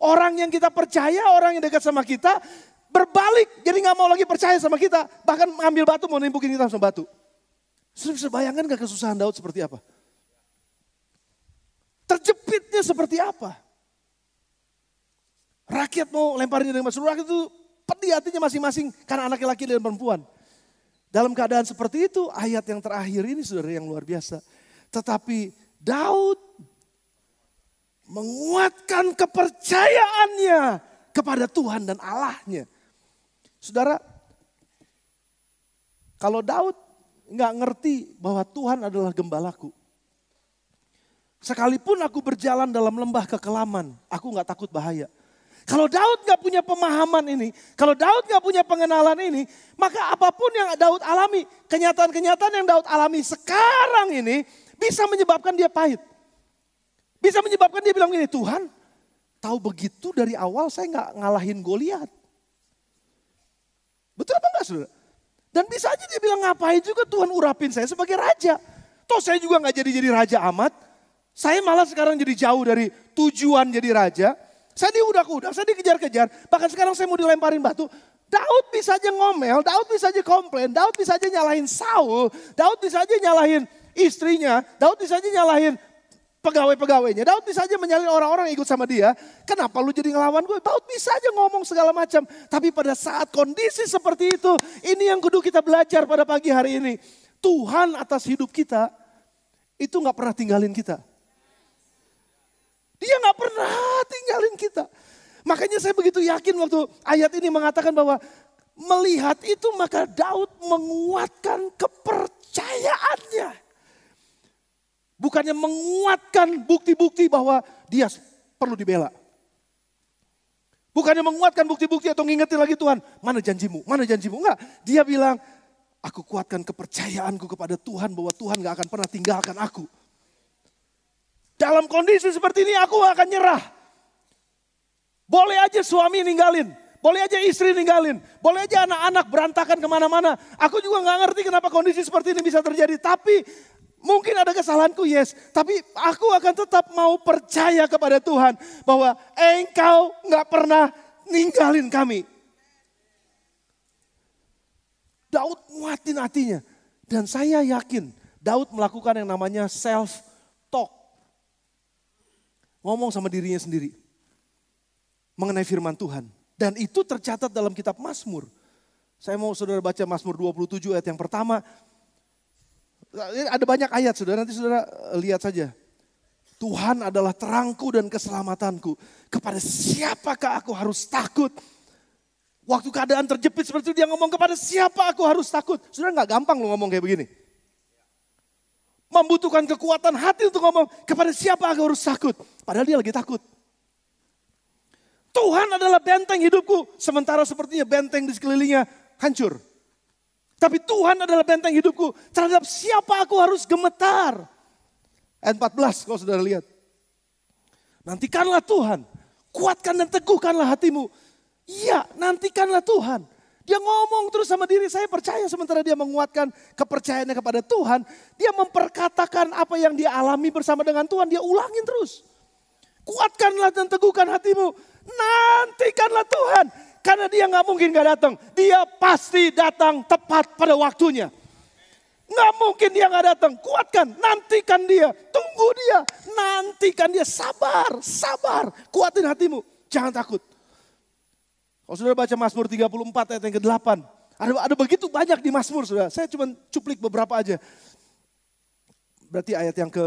Orang yang kita percaya, orang yang dekat sama kita, berbalik. Jadi nggak mau lagi percaya sama kita. Bahkan mengambil batu, mau nimbukin kita sama batu. Sudah bisa bayangkan gak kesusahan Daud seperti apa? Terjepitnya seperti apa? Rakyat mau lemparin dengan batu. Rakyat itu pedih hatinya masing-masing karena anak laki dan perempuan. Dalam keadaan seperti itu ayat yang terakhir ini saudara yang luar biasa. Tetapi Daud menguatkan kepercayaannya kepada Tuhan dan Allahnya. Saudara, kalau Daud nggak ngerti bahwa Tuhan adalah gembalaku. Sekalipun aku berjalan dalam lembah kekelaman, aku nggak takut bahaya. Kalau Daud nggak punya pemahaman ini, kalau Daud nggak punya pengenalan ini, maka apapun yang Daud alami, kenyataan-kenyataan yang Daud alami sekarang ini bisa menyebabkan dia pahit. Bisa menyebabkan dia bilang gini, Tuhan tahu begitu dari awal saya nggak ngalahin Goliat. Betul apa enggak saudara? Dan bisa aja dia bilang ngapain juga Tuhan urapin saya sebagai raja. Toh saya juga nggak jadi-jadi raja amat. Saya malah sekarang jadi jauh dari tujuan jadi raja. Saya diudak-udak, saya dikejar-kejar. Bahkan sekarang saya mau dilemparin batu. Daud bisa aja ngomel, Daud bisa aja komplain, Daud bisa aja nyalahin Saul, Daud bisa aja nyalahin istrinya, Daud bisa aja nyalahin pegawai-pegawainya, Daud bisa aja menyalin orang-orang yang ikut sama dia. Kenapa lu jadi ngelawan gue? Daud bisa aja ngomong segala macam. Tapi pada saat kondisi seperti itu, ini yang kudu kita belajar pada pagi hari ini. Tuhan atas hidup kita, itu gak pernah tinggalin kita. Dia nggak pernah tinggalin kita. Makanya saya begitu yakin waktu ayat ini mengatakan bahwa melihat itu maka Daud menguatkan kepercayaannya. Bukannya menguatkan bukti-bukti bahwa dia perlu dibela. Bukannya menguatkan bukti-bukti atau ngingetin lagi Tuhan, mana janjimu, mana janjimu. Enggak, dia bilang, aku kuatkan kepercayaanku kepada Tuhan bahwa Tuhan gak akan pernah tinggalkan aku. Dalam kondisi seperti ini aku akan nyerah. Boleh aja suami ninggalin, boleh aja istri ninggalin, boleh aja anak-anak berantakan kemana-mana. Aku juga gak ngerti kenapa kondisi seperti ini bisa terjadi. Tapi mungkin ada kesalahanku, yes. Tapi aku akan tetap mau percaya kepada Tuhan bahwa engkau gak pernah ninggalin kami. Daud muatin hatinya. Dan saya yakin Daud melakukan yang namanya self ngomong sama dirinya sendiri mengenai firman Tuhan. Dan itu tercatat dalam kitab Mazmur. Saya mau saudara baca Mazmur 27 ayat yang pertama. Ada banyak ayat saudara, nanti saudara eh, lihat saja. Tuhan adalah terangku dan keselamatanku. Kepada siapakah aku harus takut? Waktu keadaan terjepit seperti itu dia ngomong kepada siapa aku harus takut. Saudara nggak gampang lo ngomong kayak begini membutuhkan kekuatan hati untuk ngomong kepada siapa aku harus takut. Padahal dia lagi takut. Tuhan adalah benteng hidupku. Sementara sepertinya benteng di sekelilingnya hancur. Tapi Tuhan adalah benteng hidupku. Terhadap siapa aku harus gemetar. n 14 kalau sudah lihat. Nantikanlah Tuhan. Kuatkan dan teguhkanlah hatimu. Ya, nantikanlah Tuhan. Dia ngomong terus sama diri saya percaya sementara dia menguatkan kepercayaannya kepada Tuhan. Dia memperkatakan apa yang dia alami bersama dengan Tuhan. Dia ulangin terus. Kuatkanlah dan teguhkan hatimu. Nantikanlah Tuhan. Karena dia nggak mungkin nggak datang. Dia pasti datang tepat pada waktunya. Nggak mungkin dia nggak datang. Kuatkan, nantikan dia. Tunggu dia, nantikan dia. Sabar, sabar. Kuatin hatimu. Jangan takut. Kalau saudara baca Mazmur 34 ayat yang ke-8, ada, ada begitu banyak di Mazmur saudara. Saya cuma cuplik beberapa aja. Berarti ayat yang ke,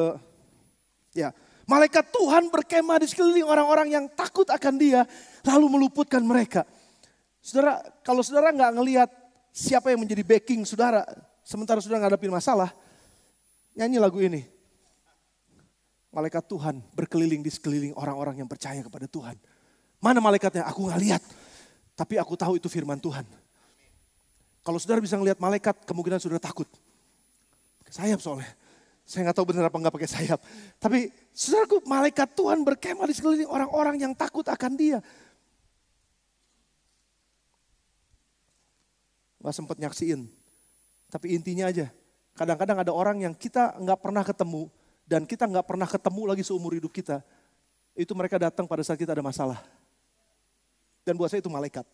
ya. Malaikat Tuhan berkemah di sekeliling orang-orang yang takut akan dia, lalu meluputkan mereka. Saudara, kalau saudara nggak ngelihat siapa yang menjadi backing saudara, sementara saudara ngadapin masalah, nyanyi lagu ini. Malaikat Tuhan berkeliling di sekeliling orang-orang yang percaya kepada Tuhan. Mana malaikatnya? Aku nggak lihat. Tapi aku tahu itu firman Tuhan. Kalau saudara bisa melihat malaikat, kemungkinan saudara takut. Pakai sayap soalnya. Saya nggak tahu benar apa nggak pakai sayap. Tapi saudaraku, malaikat Tuhan berkemah di sekeliling orang-orang yang takut akan dia. Gak sempat nyaksiin. Tapi intinya aja, kadang-kadang ada orang yang kita nggak pernah ketemu, dan kita nggak pernah ketemu lagi seumur hidup kita, itu mereka datang pada saat kita ada masalah. Dan buat saya itu malaikat.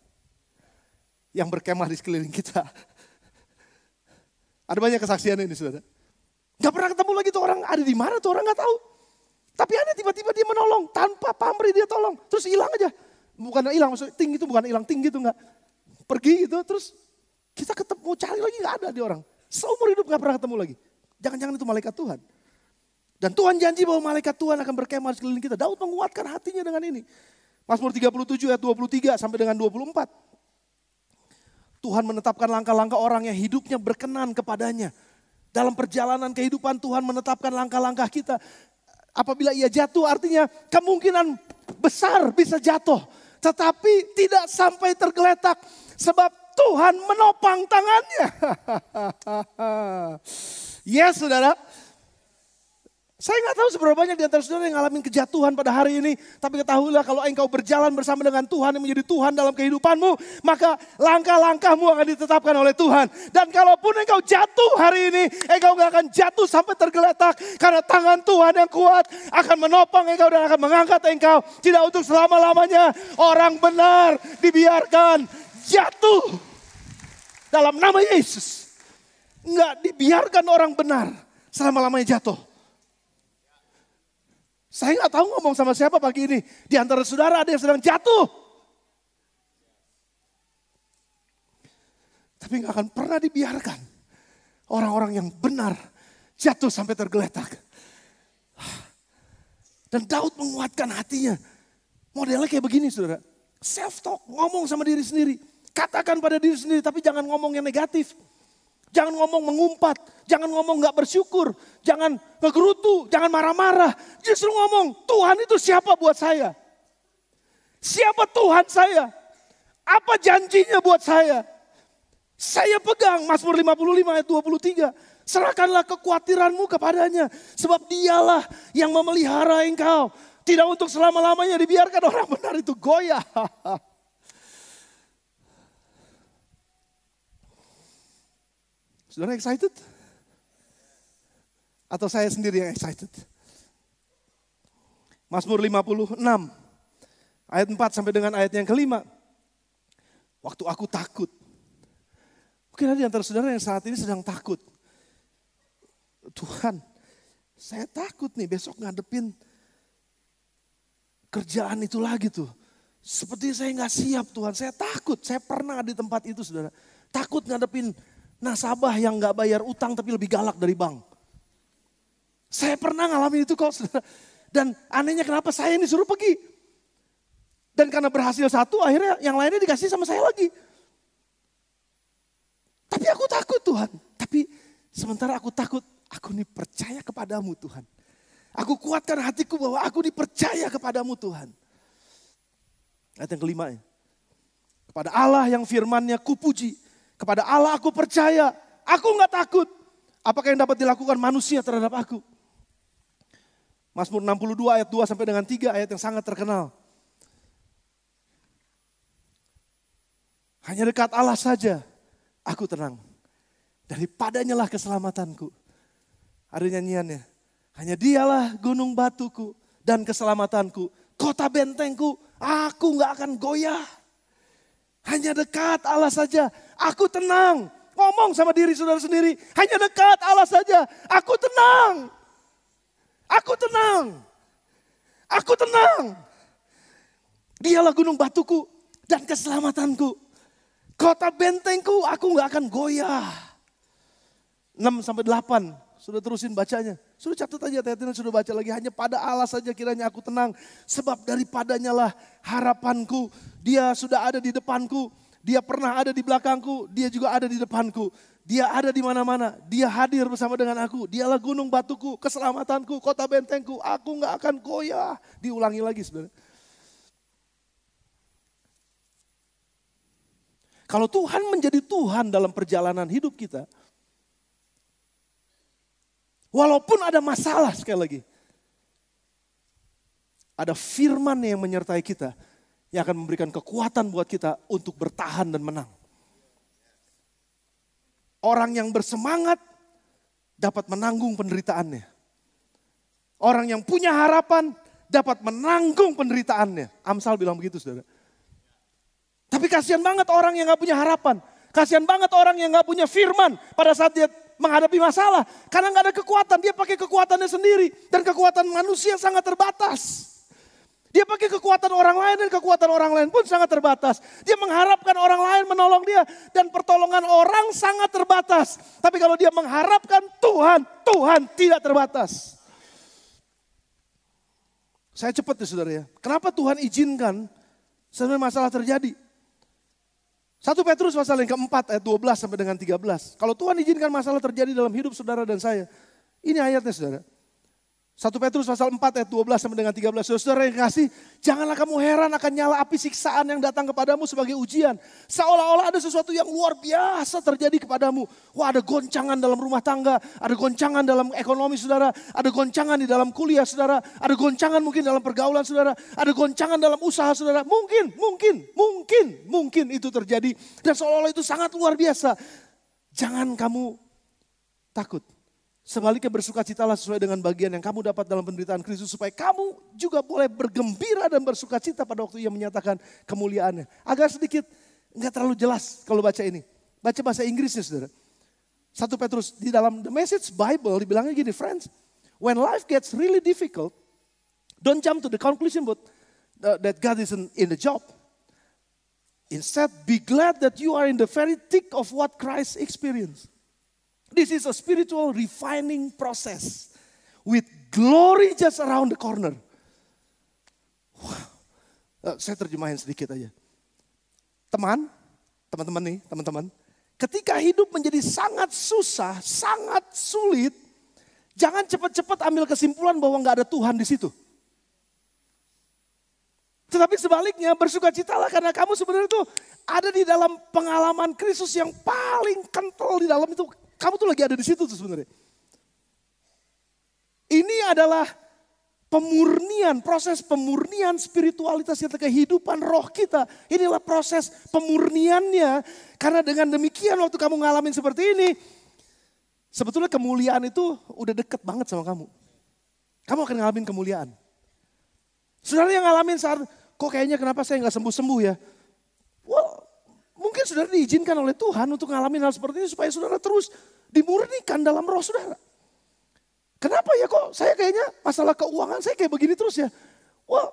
Yang berkemah di sekeliling kita. Ada banyak kesaksian ini saudara. Gak pernah ketemu lagi tuh orang ada di mana tuh orang gak tahu. Tapi ada tiba-tiba dia menolong tanpa pamrih dia tolong. Terus hilang aja. Bukan hilang maksudnya tinggi itu bukan hilang tinggi itu enggak. Pergi gitu terus kita ketemu cari lagi gak ada di orang. Seumur hidup gak pernah ketemu lagi. Jangan-jangan itu malaikat Tuhan. Dan Tuhan janji bahwa malaikat Tuhan akan berkemah di sekeliling kita. Daud menguatkan hatinya dengan ini. Mazmur 37 ayat 23 sampai dengan 24. Tuhan menetapkan langkah-langkah orang yang hidupnya berkenan kepadanya. Dalam perjalanan kehidupan Tuhan menetapkan langkah-langkah kita. Apabila ia jatuh artinya kemungkinan besar bisa jatuh. Tetapi tidak sampai tergeletak. Sebab Tuhan menopang tangannya. yes saudara. Saya nggak tahu seberapa banyak di antara saudara yang ngalamin kejatuhan pada hari ini. Tapi ketahuilah kalau engkau berjalan bersama dengan Tuhan yang menjadi Tuhan dalam kehidupanmu. Maka langkah-langkahmu akan ditetapkan oleh Tuhan. Dan kalaupun engkau jatuh hari ini. Engkau nggak akan jatuh sampai tergeletak. Karena tangan Tuhan yang kuat akan menopang engkau dan akan mengangkat engkau. Tidak untuk selama-lamanya. Orang benar dibiarkan jatuh. Dalam nama Yesus. Nggak dibiarkan orang benar selama-lamanya jatuh saya nggak tahu ngomong sama siapa pagi ini. Di antara saudara ada yang sedang jatuh. Tapi nggak akan pernah dibiarkan orang-orang yang benar jatuh sampai tergeletak. Dan Daud menguatkan hatinya. Modelnya kayak begini saudara. Self talk, ngomong sama diri sendiri. Katakan pada diri sendiri tapi jangan ngomong yang negatif. Jangan ngomong mengumpat, jangan ngomong gak bersyukur, jangan ngegerutu, jangan marah-marah. Justru ngomong, Tuhan itu siapa buat saya? Siapa Tuhan saya? Apa janjinya buat saya? Saya pegang Mazmur 55 ayat 23. Serahkanlah kekhawatiranmu kepadanya. Sebab dialah yang memelihara engkau. Tidak untuk selama-lamanya dibiarkan orang benar itu goyah. Saudara excited? Atau saya sendiri yang excited? Mazmur 56 ayat 4 sampai dengan ayat yang kelima. Waktu aku takut. Mungkin ada di antara saudara yang saat ini sedang takut. Tuhan, saya takut nih besok ngadepin kerjaan itu lagi tuh. Seperti saya nggak siap Tuhan, saya takut. Saya pernah di tempat itu saudara. Takut ngadepin nasabah yang nggak bayar utang tapi lebih galak dari bank. Saya pernah ngalamin itu kok saudara. Dan anehnya kenapa saya ini suruh pergi. Dan karena berhasil satu akhirnya yang lainnya dikasih sama saya lagi. Tapi aku takut Tuhan. Tapi sementara aku takut, aku ini percaya kepadamu Tuhan. Aku kuatkan hatiku bahwa aku dipercaya kepadamu Tuhan. Ayat yang kelima ya. Kepada Allah yang firmannya kupuji kepada Allah aku percaya, aku nggak takut. Apakah yang dapat dilakukan manusia terhadap aku? Mazmur 62 ayat 2 sampai dengan 3 ayat yang sangat terkenal. Hanya dekat Allah saja aku tenang. Daripadanya lah keselamatanku. Ada nyanyiannya. Hanya dialah gunung batuku dan keselamatanku. Kota bentengku, aku nggak akan goyah. Hanya dekat Allah saja Aku tenang. Ngomong sama diri saudara sendiri. Hanya dekat Allah saja. Aku tenang. Aku tenang. Aku tenang. Dialah gunung batuku dan keselamatanku. Kota bentengku aku gak akan goyah. 6 sampai 8. Sudah terusin bacanya. Sudah catat aja hati sudah baca lagi. Hanya pada Allah saja kiranya aku tenang. Sebab daripadanya lah harapanku. Dia sudah ada di depanku dia pernah ada di belakangku, dia juga ada di depanku. Dia ada di mana-mana, dia hadir bersama dengan aku. Dialah gunung batuku, keselamatanku, kota bentengku. Aku gak akan goyah. Diulangi lagi sebenarnya. Kalau Tuhan menjadi Tuhan dalam perjalanan hidup kita, walaupun ada masalah sekali lagi, ada firman yang menyertai kita, yang akan memberikan kekuatan buat kita untuk bertahan dan menang. Orang yang bersemangat dapat menanggung penderitaannya. Orang yang punya harapan dapat menanggung penderitaannya. Amsal bilang begitu saudara. Tapi kasihan banget orang yang gak punya harapan. Kasihan banget orang yang gak punya firman pada saat dia menghadapi masalah. Karena gak ada kekuatan, dia pakai kekuatannya sendiri. Dan kekuatan manusia sangat terbatas. Dia pakai kekuatan orang lain dan kekuatan orang lain pun sangat terbatas. Dia mengharapkan orang lain menolong dia dan pertolongan orang sangat terbatas. Tapi kalau dia mengharapkan Tuhan, Tuhan tidak terbatas. Saya cepat ya saudara ya. Kenapa Tuhan izinkan sebenarnya masalah terjadi? 1 Petrus pasal yang keempat ayat 12 sampai dengan 13. Kalau Tuhan izinkan masalah terjadi dalam hidup saudara dan saya. Ini ayatnya saudara. 1 Petrus pasal 4 ayat 12 sampai dengan 13. Saudara yang kasih, janganlah kamu heran akan nyala api siksaan yang datang kepadamu sebagai ujian. Seolah-olah ada sesuatu yang luar biasa terjadi kepadamu. Wah ada goncangan dalam rumah tangga, ada goncangan dalam ekonomi saudara, ada goncangan di dalam kuliah saudara, ada goncangan mungkin dalam pergaulan saudara, ada goncangan dalam usaha saudara. Mungkin, mungkin, mungkin, mungkin itu terjadi. Dan seolah-olah itu sangat luar biasa. Jangan kamu takut. Sebaliknya bersukacitalah sesuai dengan bagian yang kamu dapat dalam penderitaan Kristus supaya kamu juga boleh bergembira dan bersukacita pada waktu ia menyatakan kemuliaannya. Agak sedikit nggak terlalu jelas kalau baca ini. Baca bahasa Inggrisnya saudara. Satu Petrus di dalam The Message Bible dibilangnya gini, friends, when life gets really difficult, don't jump to the conclusion but uh, that God isn't in the job. Instead, be glad that you are in the very thick of what Christ experienced. This is a spiritual refining process with glory just around the corner. Wow. Eh, saya terjemahin sedikit aja. Teman, teman-teman nih, teman-teman. Ketika hidup menjadi sangat susah, sangat sulit, jangan cepat-cepat ambil kesimpulan bahwa nggak ada Tuhan di situ. Tetapi sebaliknya bersuka cita lah karena kamu sebenarnya tuh ada di dalam pengalaman Kristus yang paling kental di dalam itu kamu tuh lagi ada di situ tuh sebenarnya. Ini adalah pemurnian, proses pemurnian spiritualitas kita, kehidupan roh kita. Inilah proses pemurniannya. Karena dengan demikian waktu kamu ngalamin seperti ini, sebetulnya kemuliaan itu udah deket banget sama kamu. Kamu akan ngalamin kemuliaan. Sebenarnya yang ngalamin saat, kok kayaknya kenapa saya nggak sembuh-sembuh ya? saudara diizinkan oleh Tuhan untuk ngalamin hal seperti ini supaya saudara terus dimurnikan dalam roh saudara. Kenapa ya kok saya kayaknya masalah keuangan saya kayak begini terus ya. Wah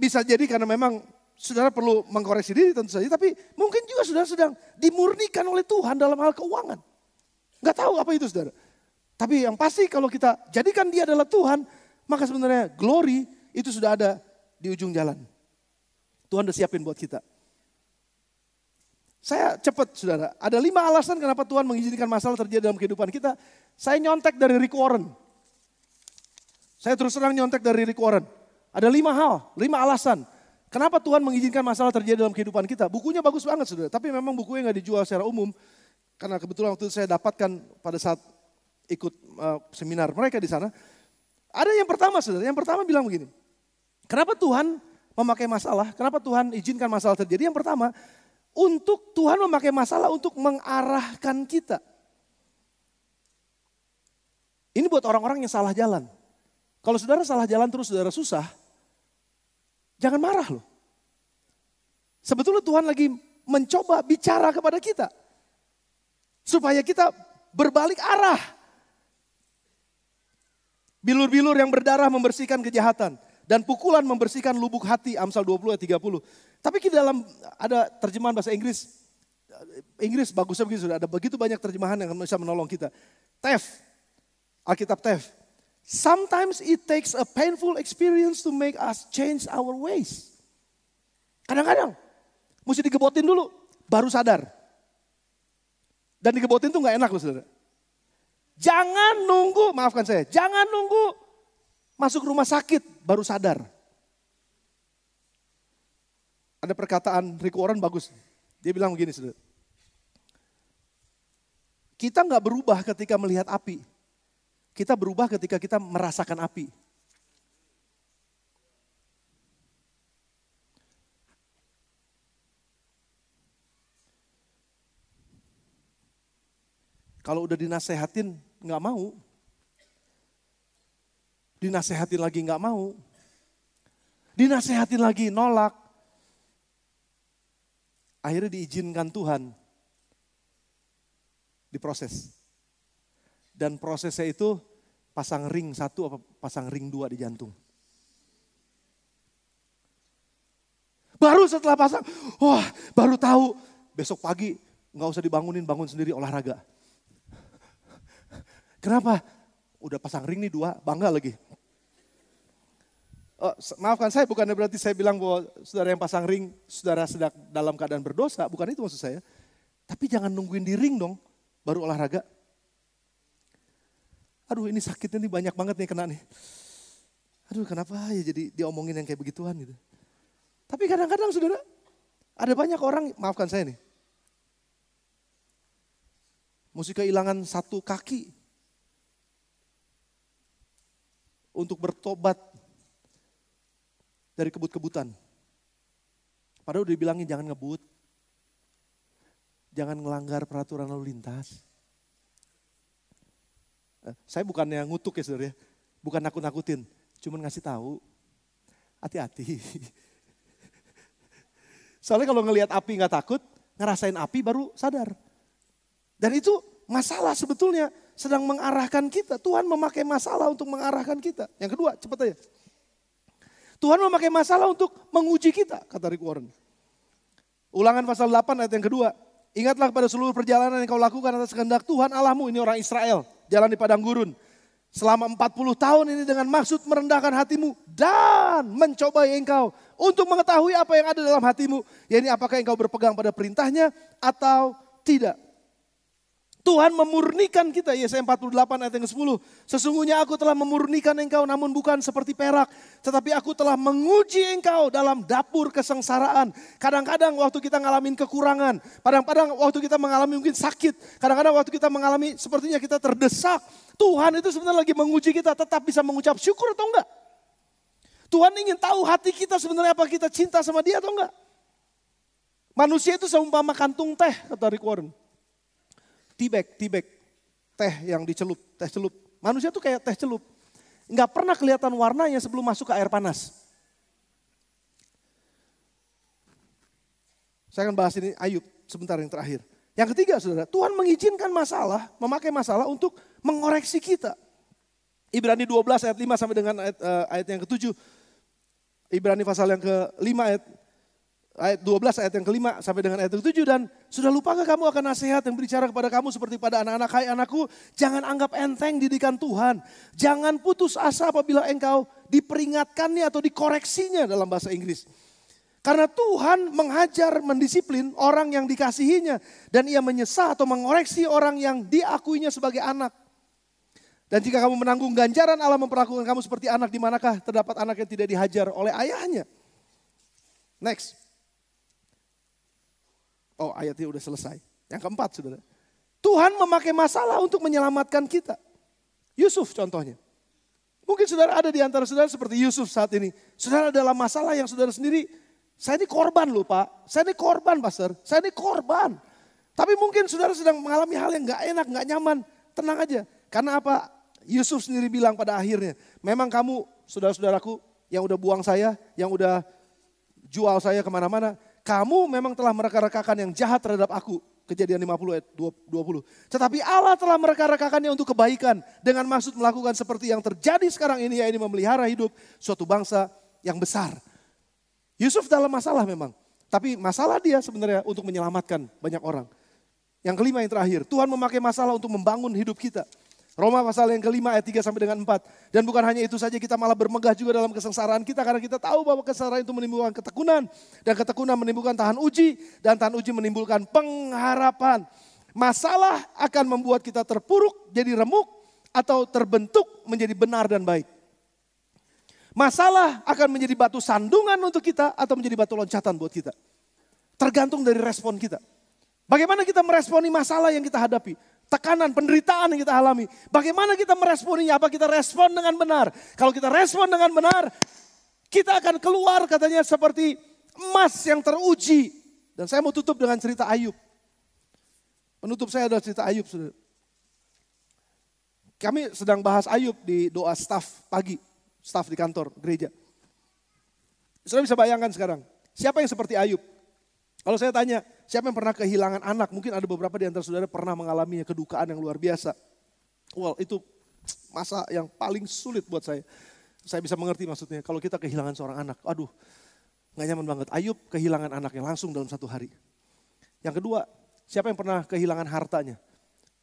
bisa jadi karena memang saudara perlu mengkoreksi diri tentu saja. Tapi mungkin juga saudara sedang dimurnikan oleh Tuhan dalam hal keuangan. Gak tahu apa itu saudara. Tapi yang pasti kalau kita jadikan dia adalah Tuhan. Maka sebenarnya glory itu sudah ada di ujung jalan. Tuhan udah siapin buat kita. Saya cepat saudara, ada lima alasan kenapa Tuhan mengizinkan masalah terjadi dalam kehidupan kita. Saya nyontek dari Rick Warren. Saya terus terang nyontek dari Rick Warren. Ada lima hal, lima alasan. Kenapa Tuhan mengizinkan masalah terjadi dalam kehidupan kita? Bukunya bagus banget saudara, tapi memang bukunya nggak dijual secara umum. Karena kebetulan waktu itu saya dapatkan pada saat ikut eh, seminar mereka di sana. Ada yang pertama saudara, yang pertama bilang begini. Kenapa Tuhan memakai masalah? Kenapa Tuhan izinkan masalah terjadi? Yang pertama, untuk Tuhan memakai masalah untuk mengarahkan kita. Ini buat orang-orang yang salah jalan. Kalau saudara salah jalan terus saudara susah, jangan marah loh. Sebetulnya Tuhan lagi mencoba bicara kepada kita. Supaya kita berbalik arah. Bilur-bilur yang berdarah membersihkan kejahatan. Dan pukulan membersihkan lubuk hati. Amsal 20 ayat 30. Tapi di dalam ada terjemahan bahasa Inggris. Inggris bagusnya begini sudah ada begitu banyak terjemahan yang bisa menolong kita. Tef, Alkitab Tef. Sometimes it takes a painful experience to make us change our ways. Kadang-kadang mesti digebotin dulu, baru sadar. Dan digebotin tuh gak enak loh saudara. Jangan nunggu, maafkan saya, jangan nunggu masuk rumah sakit baru sadar ada perkataan Rico Warren bagus. Dia bilang begini, saudara. Kita nggak berubah ketika melihat api. Kita berubah ketika kita merasakan api. Kalau udah dinasehatin nggak mau, dinasehatin lagi nggak mau, dinasehatin lagi nolak, Akhirnya diizinkan Tuhan diproses. Dan prosesnya itu pasang ring satu apa pasang ring dua di jantung. Baru setelah pasang, wah baru tahu besok pagi nggak usah dibangunin, bangun sendiri olahraga. Kenapa? Udah pasang ring nih dua, bangga lagi. Oh, maafkan saya, bukan berarti saya bilang bahwa saudara yang pasang ring, saudara sedang dalam keadaan berdosa, bukan itu maksud saya. Tapi jangan nungguin di ring dong, baru olahraga. Aduh ini sakitnya nih banyak banget nih kena nih. Aduh kenapa ya jadi diomongin yang kayak begituan gitu. Tapi kadang-kadang saudara, ada banyak orang, maafkan saya nih. Mesti kehilangan satu kaki. Untuk bertobat dari kebut-kebutan. Padahal udah dibilangin jangan ngebut, jangan ngelanggar peraturan lalu lintas. Eh, saya bukannya ngutuk ya saudara, ya. bukan nakut-nakutin, cuman ngasih tahu, hati-hati. Soalnya kalau ngelihat api nggak takut, ngerasain api baru sadar. Dan itu masalah sebetulnya sedang mengarahkan kita. Tuhan memakai masalah untuk mengarahkan kita. Yang kedua, cepat aja. Tuhan memakai masalah untuk menguji kita, kata Rick Warren. Ulangan pasal 8 ayat yang kedua. Ingatlah pada seluruh perjalanan yang kau lakukan atas kehendak Tuhan Allahmu. Ini orang Israel, jalan di padang gurun. Selama 40 tahun ini dengan maksud merendahkan hatimu dan mencobai engkau untuk mengetahui apa yang ada dalam hatimu. Yaitu apakah engkau berpegang pada perintahnya atau tidak. Tuhan memurnikan kita. Yesaya 48 ayat yang ke-10. Sesungguhnya aku telah memurnikan engkau namun bukan seperti perak. Tetapi aku telah menguji engkau dalam dapur kesengsaraan. Kadang-kadang waktu kita ngalamin kekurangan. Kadang-kadang waktu kita mengalami mungkin sakit. Kadang-kadang waktu kita mengalami sepertinya kita terdesak. Tuhan itu sebenarnya lagi menguji kita tetap bisa mengucap syukur atau enggak. Tuhan ingin tahu hati kita sebenarnya apa kita cinta sama dia atau enggak. Manusia itu seumpama kantung teh, kata Rick Warren tibek, tibek, teh yang dicelup, teh celup. Manusia tuh kayak teh celup. Nggak pernah kelihatan warnanya sebelum masuk ke air panas. Saya akan bahas ini Ayub sebentar yang terakhir. Yang ketiga saudara, Tuhan mengizinkan masalah, memakai masalah untuk mengoreksi kita. Ibrani 12 ayat 5 sampai dengan ayat, eh, ayat yang ketujuh. Ibrani pasal yang ke-5 ayat ayat 12 ayat yang kelima sampai dengan ayat yang ketujuh dan sudah lupakah kamu akan nasihat yang berbicara kepada kamu seperti pada anak-anak hai anakku jangan anggap enteng didikan Tuhan jangan putus asa apabila engkau diperingatkannya atau dikoreksinya dalam bahasa Inggris karena Tuhan menghajar mendisiplin orang yang dikasihinya dan ia menyesah atau mengoreksi orang yang diakuinya sebagai anak dan jika kamu menanggung ganjaran Allah memperlakukan kamu seperti anak di manakah terdapat anak yang tidak dihajar oleh ayahnya next Oh ayatnya udah selesai. Yang keempat saudara. Tuhan memakai masalah untuk menyelamatkan kita. Yusuf contohnya. Mungkin saudara ada di antara saudara seperti Yusuf saat ini. Saudara dalam masalah yang saudara sendiri. Saya ini korban loh pak. Saya ini korban pastor. Saya ini korban. Tapi mungkin saudara sedang mengalami hal yang gak enak, gak nyaman. Tenang aja. Karena apa? Yusuf sendiri bilang pada akhirnya. Memang kamu saudara-saudaraku yang udah buang saya, yang udah jual saya kemana-mana kamu memang telah mereka-rekakan yang jahat terhadap aku. Kejadian 50 ayat 20. Tetapi Allah telah mereka-rekakannya untuk kebaikan. Dengan maksud melakukan seperti yang terjadi sekarang ini. Yaitu memelihara hidup suatu bangsa yang besar. Yusuf dalam masalah memang. Tapi masalah dia sebenarnya untuk menyelamatkan banyak orang. Yang kelima yang terakhir. Tuhan memakai masalah untuk membangun hidup kita. Roma pasal yang kelima ayat 3 sampai dengan 4. Dan bukan hanya itu saja kita malah bermegah juga dalam kesengsaraan kita karena kita tahu bahwa kesengsaraan itu menimbulkan ketekunan. Dan ketekunan menimbulkan tahan uji dan tahan uji menimbulkan pengharapan. Masalah akan membuat kita terpuruk jadi remuk atau terbentuk menjadi benar dan baik. Masalah akan menjadi batu sandungan untuk kita atau menjadi batu loncatan buat kita. Tergantung dari respon kita. Bagaimana kita meresponi masalah yang kita hadapi tekanan, penderitaan yang kita alami. Bagaimana kita meresponinya? Apa kita respon dengan benar? Kalau kita respon dengan benar, kita akan keluar katanya seperti emas yang teruji. Dan saya mau tutup dengan cerita Ayub. Penutup saya adalah cerita Ayub. Kami sedang bahas Ayub di doa staff pagi, staff di kantor gereja. Saudara bisa bayangkan sekarang, siapa yang seperti Ayub? Kalau saya tanya, Siapa yang pernah kehilangan anak? Mungkin ada beberapa di antara saudara pernah mengalami kedukaan yang luar biasa. Well, itu masa yang paling sulit buat saya. Saya bisa mengerti maksudnya. Kalau kita kehilangan seorang anak, aduh, nggak nyaman banget. Ayub kehilangan anaknya langsung dalam satu hari. Yang kedua, siapa yang pernah kehilangan hartanya?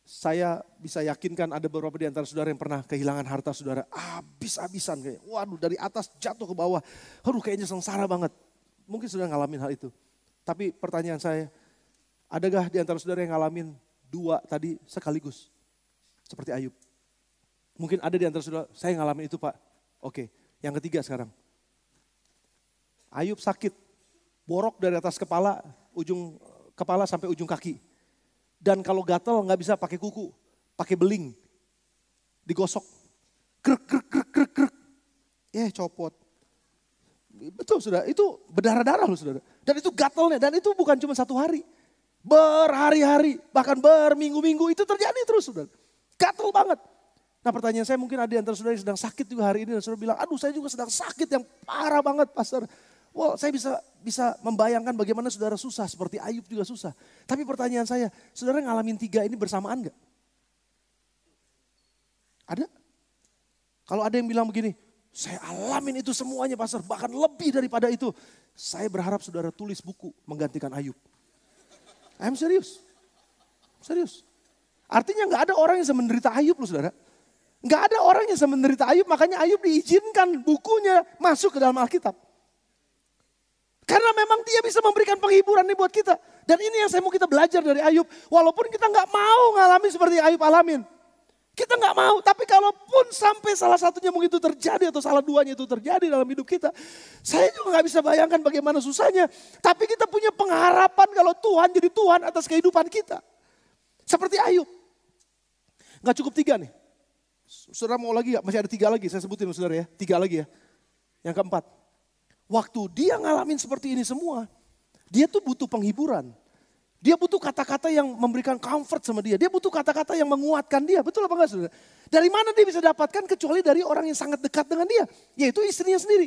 Saya bisa yakinkan ada beberapa di antara saudara yang pernah kehilangan harta saudara. abis-abisan kayaknya. Waduh, dari atas jatuh ke bawah. Aduh, kayaknya sengsara banget. Mungkin sudah ngalamin hal itu. Tapi pertanyaan saya, adakah di antara saudara yang ngalamin dua tadi sekaligus? Seperti Ayub. Mungkin ada di antara saudara, saya ngalamin itu pak. Oke, yang ketiga sekarang. Ayub sakit, borok dari atas kepala, ujung kepala sampai ujung kaki. Dan kalau gatel nggak bisa pakai kuku, pakai beling, digosok. Krek, krek, krek, krek, krek. Eh copot. Betul sudah, itu berdarah-darah loh saudara. Dan itu gatelnya dan itu bukan cuma satu hari. Berhari-hari, bahkan berminggu-minggu itu terjadi terus saudara. gatel banget. Nah pertanyaan saya mungkin ada yang antara saudara yang sedang sakit juga hari ini dan saudara bilang, aduh saya juga sedang sakit yang parah banget pastor. Well, saya bisa bisa membayangkan bagaimana saudara susah seperti Ayub juga susah. Tapi pertanyaan saya, saudara ngalamin tiga ini bersamaan gak? Ada? Kalau ada yang bilang begini, saya alamin itu semuanya pastor, bahkan lebih daripada itu. Saya berharap saudara tulis buku menggantikan Ayub. I'm serius. Serius. Artinya nggak ada orang yang bisa menderita Ayub loh saudara. Nggak ada orang yang bisa menderita Ayub, makanya Ayub diizinkan bukunya masuk ke dalam Alkitab. Karena memang dia bisa memberikan penghiburan nih buat kita. Dan ini yang saya mau kita belajar dari Ayub. Walaupun kita nggak mau ngalami seperti Ayub alamin. Kita nggak mau, tapi kalaupun sampai salah satunya mungkin itu terjadi atau salah duanya itu terjadi dalam hidup kita, saya juga nggak bisa bayangkan bagaimana susahnya. Tapi kita punya pengharapan kalau Tuhan jadi Tuhan atas kehidupan kita. Seperti Ayub. Nggak cukup tiga nih. Saudara mau lagi ya? Masih ada tiga lagi, saya sebutin saudara ya. Tiga lagi ya. Yang keempat. Waktu dia ngalamin seperti ini semua, dia tuh butuh penghiburan. Dia butuh kata-kata yang memberikan comfort sama dia. Dia butuh kata-kata yang menguatkan dia. Betul apa enggak saudara? Dari mana dia bisa dapatkan kecuali dari orang yang sangat dekat dengan dia. Yaitu istrinya sendiri.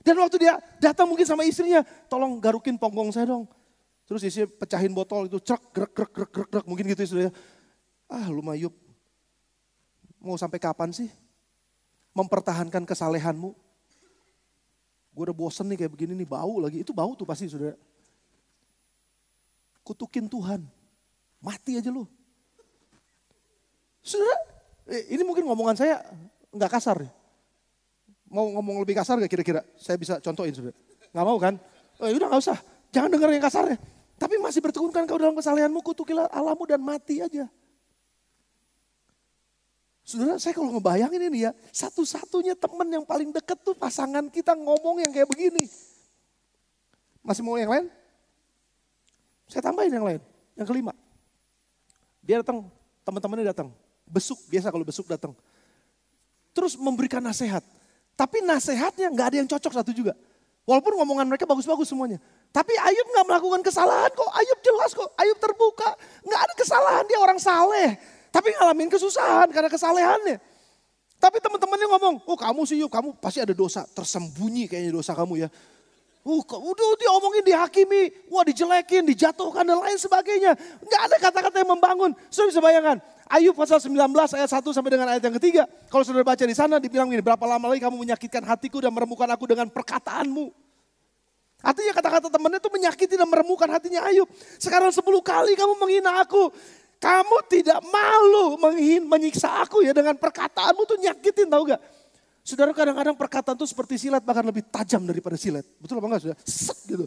Dan waktu dia datang mungkin sama istrinya. Tolong garukin ponggong saya dong. Terus istrinya pecahin botol itu. Cerek, grek, grek, grek, grek, grek. Mungkin gitu istrinya. Ah lumayup. Mau sampai kapan sih? Mempertahankan kesalehanmu. Gue udah bosen nih kayak begini nih bau lagi. Itu bau tuh pasti saudara kutukin Tuhan. Mati aja lu. Sudah, eh, ini mungkin ngomongan saya nggak kasar. Ya. Mau ngomong lebih kasar gak kira-kira? Saya bisa contohin sudah. Nggak mau kan? Eh, udah nggak usah, jangan dengar yang kasarnya. Tapi masih bertekunkan kau dalam kesalahanmu, kutukilah alamu dan mati aja. Saudara, saya kalau ngebayangin ini ya, satu-satunya teman yang paling deket tuh pasangan kita ngomong yang kayak begini. Masih mau yang lain? Saya tambahin yang lain. Yang kelima. Dia datang, teman-temannya datang. Besuk, biasa kalau besuk datang. Terus memberikan nasihat. Tapi nasihatnya nggak ada yang cocok satu juga. Walaupun ngomongan mereka bagus-bagus semuanya. Tapi Ayub nggak melakukan kesalahan kok. Ayub jelas kok. Ayub terbuka. Nggak ada kesalahan dia orang saleh. Tapi ngalamin kesusahan karena kesalehannya. Tapi teman-temannya ngomong, oh kamu sih Yub, kamu pasti ada dosa. Tersembunyi kayaknya dosa kamu ya. Uh, udah diomongin, dihakimi, wah dijelekin, dijatuhkan dan lain sebagainya. Enggak ada kata-kata yang membangun. Sudah bisa bayangkan, Ayub pasal 19 ayat 1 sampai dengan ayat yang ketiga. Kalau saudara baca di sana dibilang ini berapa lama lagi kamu menyakitkan hatiku dan meremukan aku dengan perkataanmu. Artinya kata-kata temannya itu menyakiti dan meremukan hatinya Ayub. Sekarang 10 kali kamu menghina aku. Kamu tidak malu menghina, menyiksa aku ya dengan perkataanmu tuh nyakitin tau gak? Saudara kadang-kadang perkataan itu seperti silat bahkan lebih tajam daripada silat. Betul apa enggak saudara? Set gitu.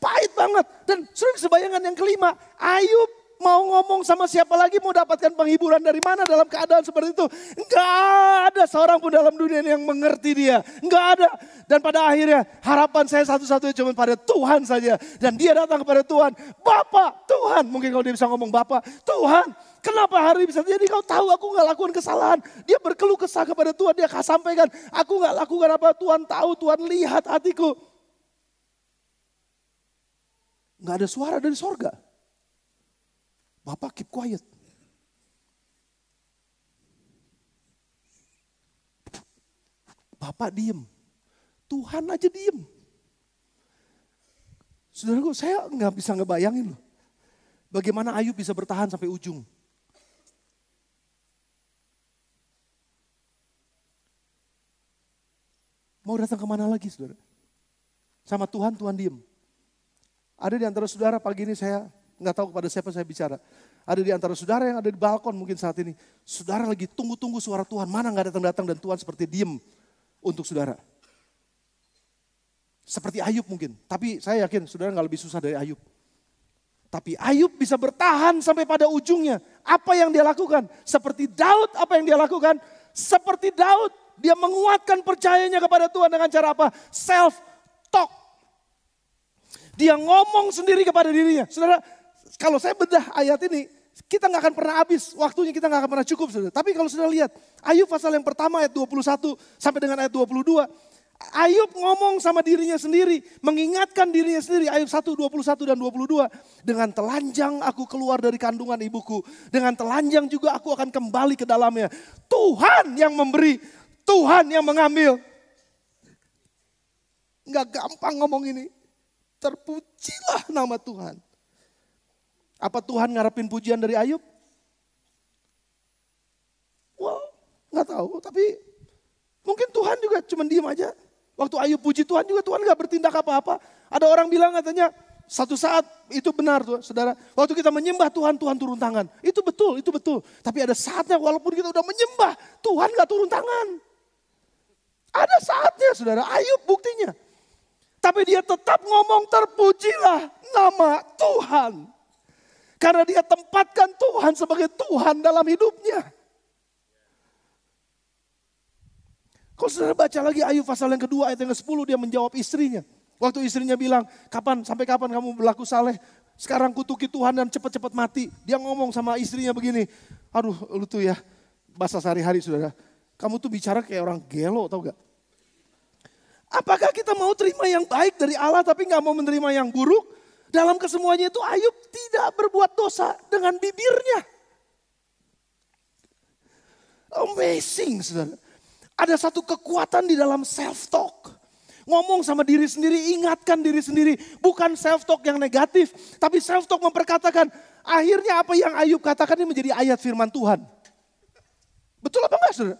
Pahit banget. Dan sering sebayangan yang kelima, Ayub mau ngomong sama siapa lagi mau dapatkan penghiburan dari mana dalam keadaan seperti itu. Enggak ada seorang pun dalam dunia ini yang mengerti dia. Enggak ada. Dan pada akhirnya harapan saya satu-satunya cuma pada Tuhan saja. Dan dia datang kepada Tuhan. Bapak, Tuhan. Mungkin kalau dia bisa ngomong Bapak, Tuhan Kenapa hari bisa jadi kau tahu aku nggak lakukan kesalahan. Dia berkeluh kesah kepada Tuhan. Dia sampaikan, aku nggak lakukan apa Tuhan tahu, Tuhan lihat hatiku. Nggak ada suara dari sorga. Bapak keep quiet. Bapak diem. Tuhan aja diem. Saudaraku, saya nggak bisa ngebayangin loh. Bagaimana Ayub bisa bertahan sampai ujung. Mau datang kemana lagi saudara? Sama Tuhan, Tuhan diem. Ada di antara saudara pagi ini saya nggak tahu kepada siapa saya bicara. Ada di antara saudara yang ada di balkon mungkin saat ini. Saudara lagi tunggu-tunggu suara Tuhan. Mana nggak datang-datang dan Tuhan seperti diem untuk saudara. Seperti Ayub mungkin. Tapi saya yakin saudara nggak lebih susah dari Ayub. Tapi Ayub bisa bertahan sampai pada ujungnya. Apa yang dia lakukan? Seperti Daud apa yang dia lakukan? Seperti Daud dia menguatkan percayanya kepada Tuhan dengan cara apa? Self talk. Dia ngomong sendiri kepada dirinya. Saudara, kalau saya bedah ayat ini, kita nggak akan pernah habis waktunya, kita nggak akan pernah cukup. Saudara. Tapi kalau sudah lihat, Ayub pasal yang pertama ayat 21 sampai dengan ayat 22, Ayub ngomong sama dirinya sendiri, mengingatkan dirinya sendiri. Ayub 1, 21 dan 22. Dengan telanjang aku keluar dari kandungan ibuku. Dengan telanjang juga aku akan kembali ke dalamnya. Tuhan yang memberi, Tuhan yang mengambil. Nggak gampang ngomong ini. Terpujilah nama Tuhan. Apa Tuhan ngarepin pujian dari Ayub? Wah, wow, nggak tahu. Tapi mungkin Tuhan juga cuma diem aja. Waktu Ayub puji Tuhan juga Tuhan nggak bertindak apa-apa. Ada orang bilang katanya satu saat itu benar tuh saudara. Waktu kita menyembah Tuhan, Tuhan turun tangan. Itu betul, itu betul. Tapi ada saatnya walaupun kita udah menyembah, Tuhan gak turun tangan. Ada saatnya saudara, Ayub buktinya. Tapi dia tetap ngomong terpujilah nama Tuhan. Karena dia tempatkan Tuhan sebagai Tuhan dalam hidupnya. Kalau saudara baca lagi Ayub pasal yang kedua ayat yang ke-10 dia menjawab istrinya. Waktu istrinya bilang, kapan sampai kapan kamu berlaku saleh? Sekarang kutuki Tuhan dan cepat-cepat mati. Dia ngomong sama istrinya begini, aduh lu tuh ya, bahasa sehari-hari saudara. Kamu tuh bicara kayak orang gelo tau gak? Apakah kita mau terima yang baik dari Allah tapi nggak mau menerima yang buruk? Dalam kesemuanya itu Ayub tidak berbuat dosa dengan bibirnya. Amazing saudara. Ada satu kekuatan di dalam self talk. Ngomong sama diri sendiri, ingatkan diri sendiri. Bukan self talk yang negatif, tapi self talk memperkatakan akhirnya apa yang Ayub katakan ini menjadi ayat firman Tuhan. Betul apa enggak saudara?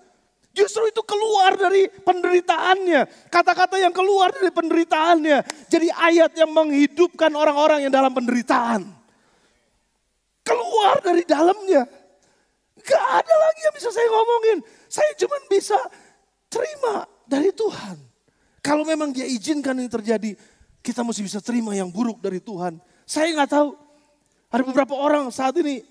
Justru itu keluar dari penderitaannya. Kata-kata yang keluar dari penderitaannya. Jadi ayat yang menghidupkan orang-orang yang dalam penderitaan. Keluar dari dalamnya. Gak ada lagi yang bisa saya ngomongin. Saya cuma bisa terima dari Tuhan. Kalau memang dia izinkan ini terjadi, kita mesti bisa terima yang buruk dari Tuhan. Saya nggak tahu. Ada beberapa orang saat ini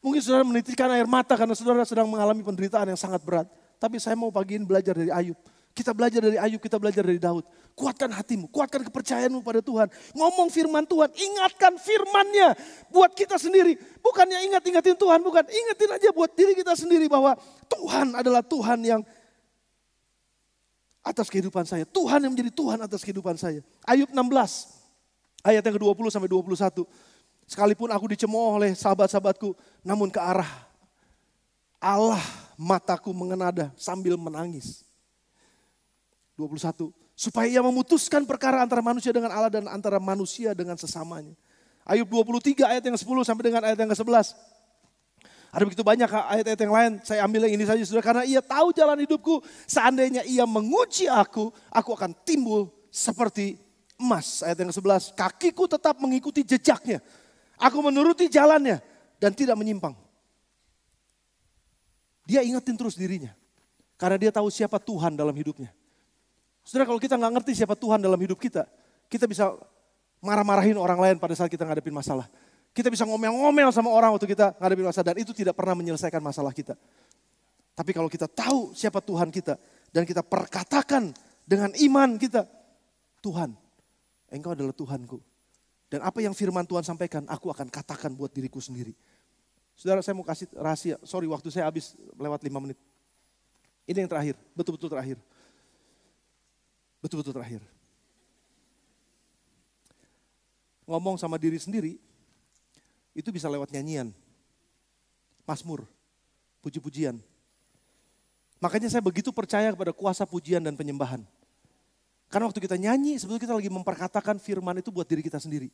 Mungkin saudara menitikkan air mata karena saudara sedang mengalami penderitaan yang sangat berat. Tapi saya mau bagiin belajar dari Ayub. Kita belajar dari Ayub, kita belajar dari Daud. Kuatkan hatimu, kuatkan kepercayaanmu pada Tuhan. Ngomong firman Tuhan, ingatkan firmannya buat kita sendiri. Bukannya ingat-ingatin Tuhan, bukan. Ingatin aja buat diri kita sendiri bahwa Tuhan adalah Tuhan yang atas kehidupan saya. Tuhan yang menjadi Tuhan atas kehidupan saya. Ayub 16 ayat yang ke-20 sampai 21. Sekalipun aku dicemooh oleh sahabat-sahabatku, namun ke arah Allah mataku mengenada sambil menangis. 21. Supaya ia memutuskan perkara antara manusia dengan Allah dan antara manusia dengan sesamanya. Ayub 23 ayat yang 10 sampai dengan ayat yang ke-11. Ada begitu banyak ayat-ayat yang lain, saya ambil yang ini saja sudah karena ia tahu jalan hidupku. Seandainya ia menguji aku, aku akan timbul seperti emas. Ayat yang ke-11, kakiku tetap mengikuti jejaknya. Aku menuruti jalannya dan tidak menyimpang. Dia ingetin terus dirinya. Karena dia tahu siapa Tuhan dalam hidupnya. Saudara kalau kita nggak ngerti siapa Tuhan dalam hidup kita, kita bisa marah-marahin orang lain pada saat kita ngadepin masalah. Kita bisa ngomel-ngomel sama orang waktu kita ngadepin masalah dan itu tidak pernah menyelesaikan masalah kita. Tapi kalau kita tahu siapa Tuhan kita dan kita perkatakan dengan iman kita, Tuhan, Engkau adalah Tuhanku. Dan apa yang firman Tuhan sampaikan, aku akan katakan buat diriku sendiri. Saudara saya mau kasih rahasia, sorry waktu saya habis lewat lima menit. Ini yang terakhir, betul-betul terakhir. Betul-betul terakhir. Ngomong sama diri sendiri, itu bisa lewat nyanyian. Masmur, puji-pujian. Makanya saya begitu percaya kepada kuasa pujian dan penyembahan. Karena waktu kita nyanyi, sebetulnya kita lagi memperkatakan firman itu buat diri kita sendiri.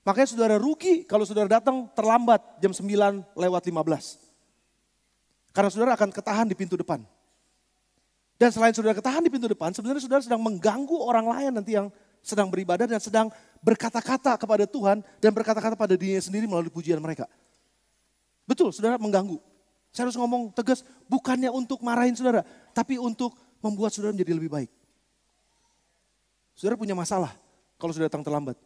Makanya saudara rugi kalau saudara datang terlambat jam 9 lewat 15. Karena saudara akan ketahan di pintu depan. Dan selain saudara ketahan di pintu depan, sebenarnya saudara sedang mengganggu orang lain nanti yang sedang beribadah dan sedang berkata-kata kepada Tuhan dan berkata-kata pada dirinya sendiri melalui pujian mereka. Betul, saudara mengganggu. Saya harus ngomong tegas, bukannya untuk marahin saudara, tapi untuk membuat saudara menjadi lebih baik. Saudara punya masalah kalau sudah datang terlambat.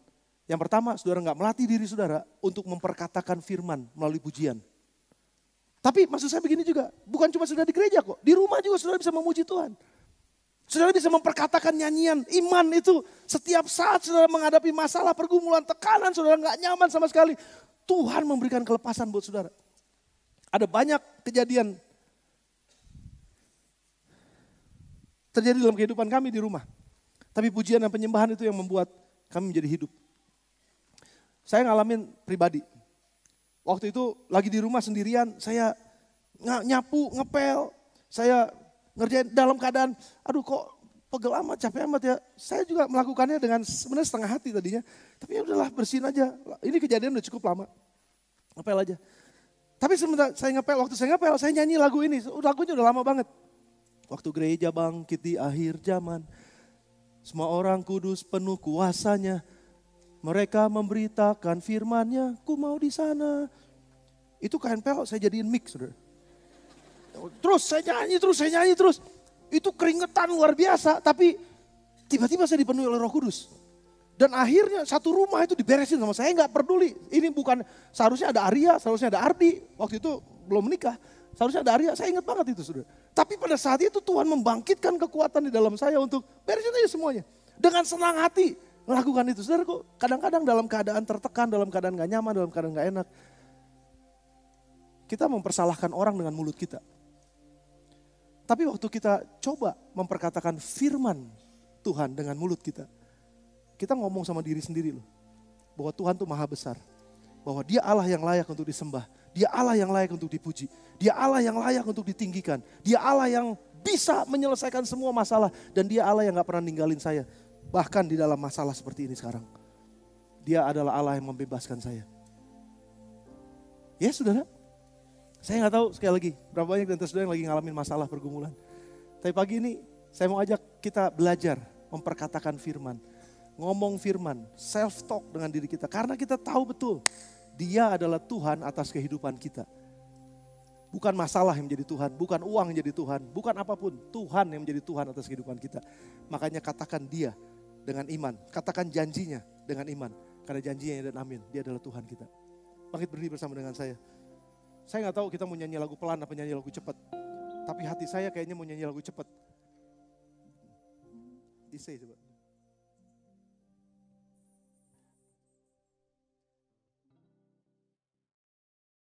Yang pertama, saudara nggak melatih diri saudara untuk memperkatakan firman melalui pujian. Tapi maksud saya begini juga, bukan cuma saudara di gereja kok, di rumah juga saudara bisa memuji Tuhan. Saudara bisa memperkatakan nyanyian iman itu setiap saat saudara menghadapi masalah, pergumulan, tekanan, saudara nggak nyaman sama sekali. Tuhan memberikan kelepasan buat saudara. Ada banyak kejadian terjadi dalam kehidupan kami di rumah. Tapi pujian dan penyembahan itu yang membuat kami menjadi hidup. Saya ngalamin pribadi. Waktu itu lagi di rumah sendirian, saya nyapu, ngepel, saya ngerjain dalam keadaan, aduh kok pegel amat, capek amat ya. Saya juga melakukannya dengan sebenarnya setengah hati tadinya. Tapi ya udahlah bersihin aja. Ini kejadian udah cukup lama. Ngepel aja. Tapi sebentar saya ngepel, waktu saya ngepel saya nyanyi lagu ini. Lagunya udah lama banget. Waktu gereja bangkit di akhir zaman. Semua orang kudus penuh kuasanya. Mereka memberitakan firmannya, ku mau di sana. Itu kain KNPO saya jadiin mix, saudara. Terus saya nyanyi terus, saya nyanyi terus. Itu keringetan luar biasa, tapi tiba-tiba saya dipenuhi oleh roh kudus. Dan akhirnya satu rumah itu diberesin sama saya nggak peduli. Ini bukan seharusnya ada Arya, seharusnya ada Ardi. Waktu itu belum menikah. Seharusnya ada Arya, saya ingat banget itu sudah. Tapi pada saat itu Tuhan membangkitkan kekuatan di dalam saya untuk beresin aja semuanya. Dengan senang hati melakukan itu. Saudara kok kadang-kadang dalam keadaan tertekan, dalam keadaan gak nyaman, dalam keadaan gak enak. Kita mempersalahkan orang dengan mulut kita. Tapi waktu kita coba memperkatakan firman Tuhan dengan mulut kita. Kita ngomong sama diri sendiri loh. Bahwa Tuhan tuh maha besar. Bahwa dia Allah yang layak untuk disembah. Dia Allah yang layak untuk dipuji. Dia Allah yang layak untuk ditinggikan. Dia Allah yang bisa menyelesaikan semua masalah. Dan dia Allah yang gak pernah ninggalin saya. Bahkan di dalam masalah seperti ini sekarang. Dia adalah Allah yang membebaskan saya. Ya saudara, saya nggak tahu sekali lagi berapa banyak dan saudara yang lagi ngalamin masalah pergumulan. Tapi pagi ini saya mau ajak kita belajar memperkatakan firman. Ngomong firman, self talk dengan diri kita. Karena kita tahu betul dia adalah Tuhan atas kehidupan kita. Bukan masalah yang menjadi Tuhan, bukan uang yang menjadi Tuhan, bukan apapun. Tuhan yang menjadi Tuhan atas kehidupan kita. Makanya katakan dia dengan iman. Katakan janjinya dengan iman. Karena janjinya dan amin. Dia adalah Tuhan kita. Bangkit berdiri bersama dengan saya. Saya nggak tahu kita mau nyanyi lagu pelan apa nyanyi lagu cepat. Tapi hati saya kayaknya mau nyanyi lagu cepat. Isai coba.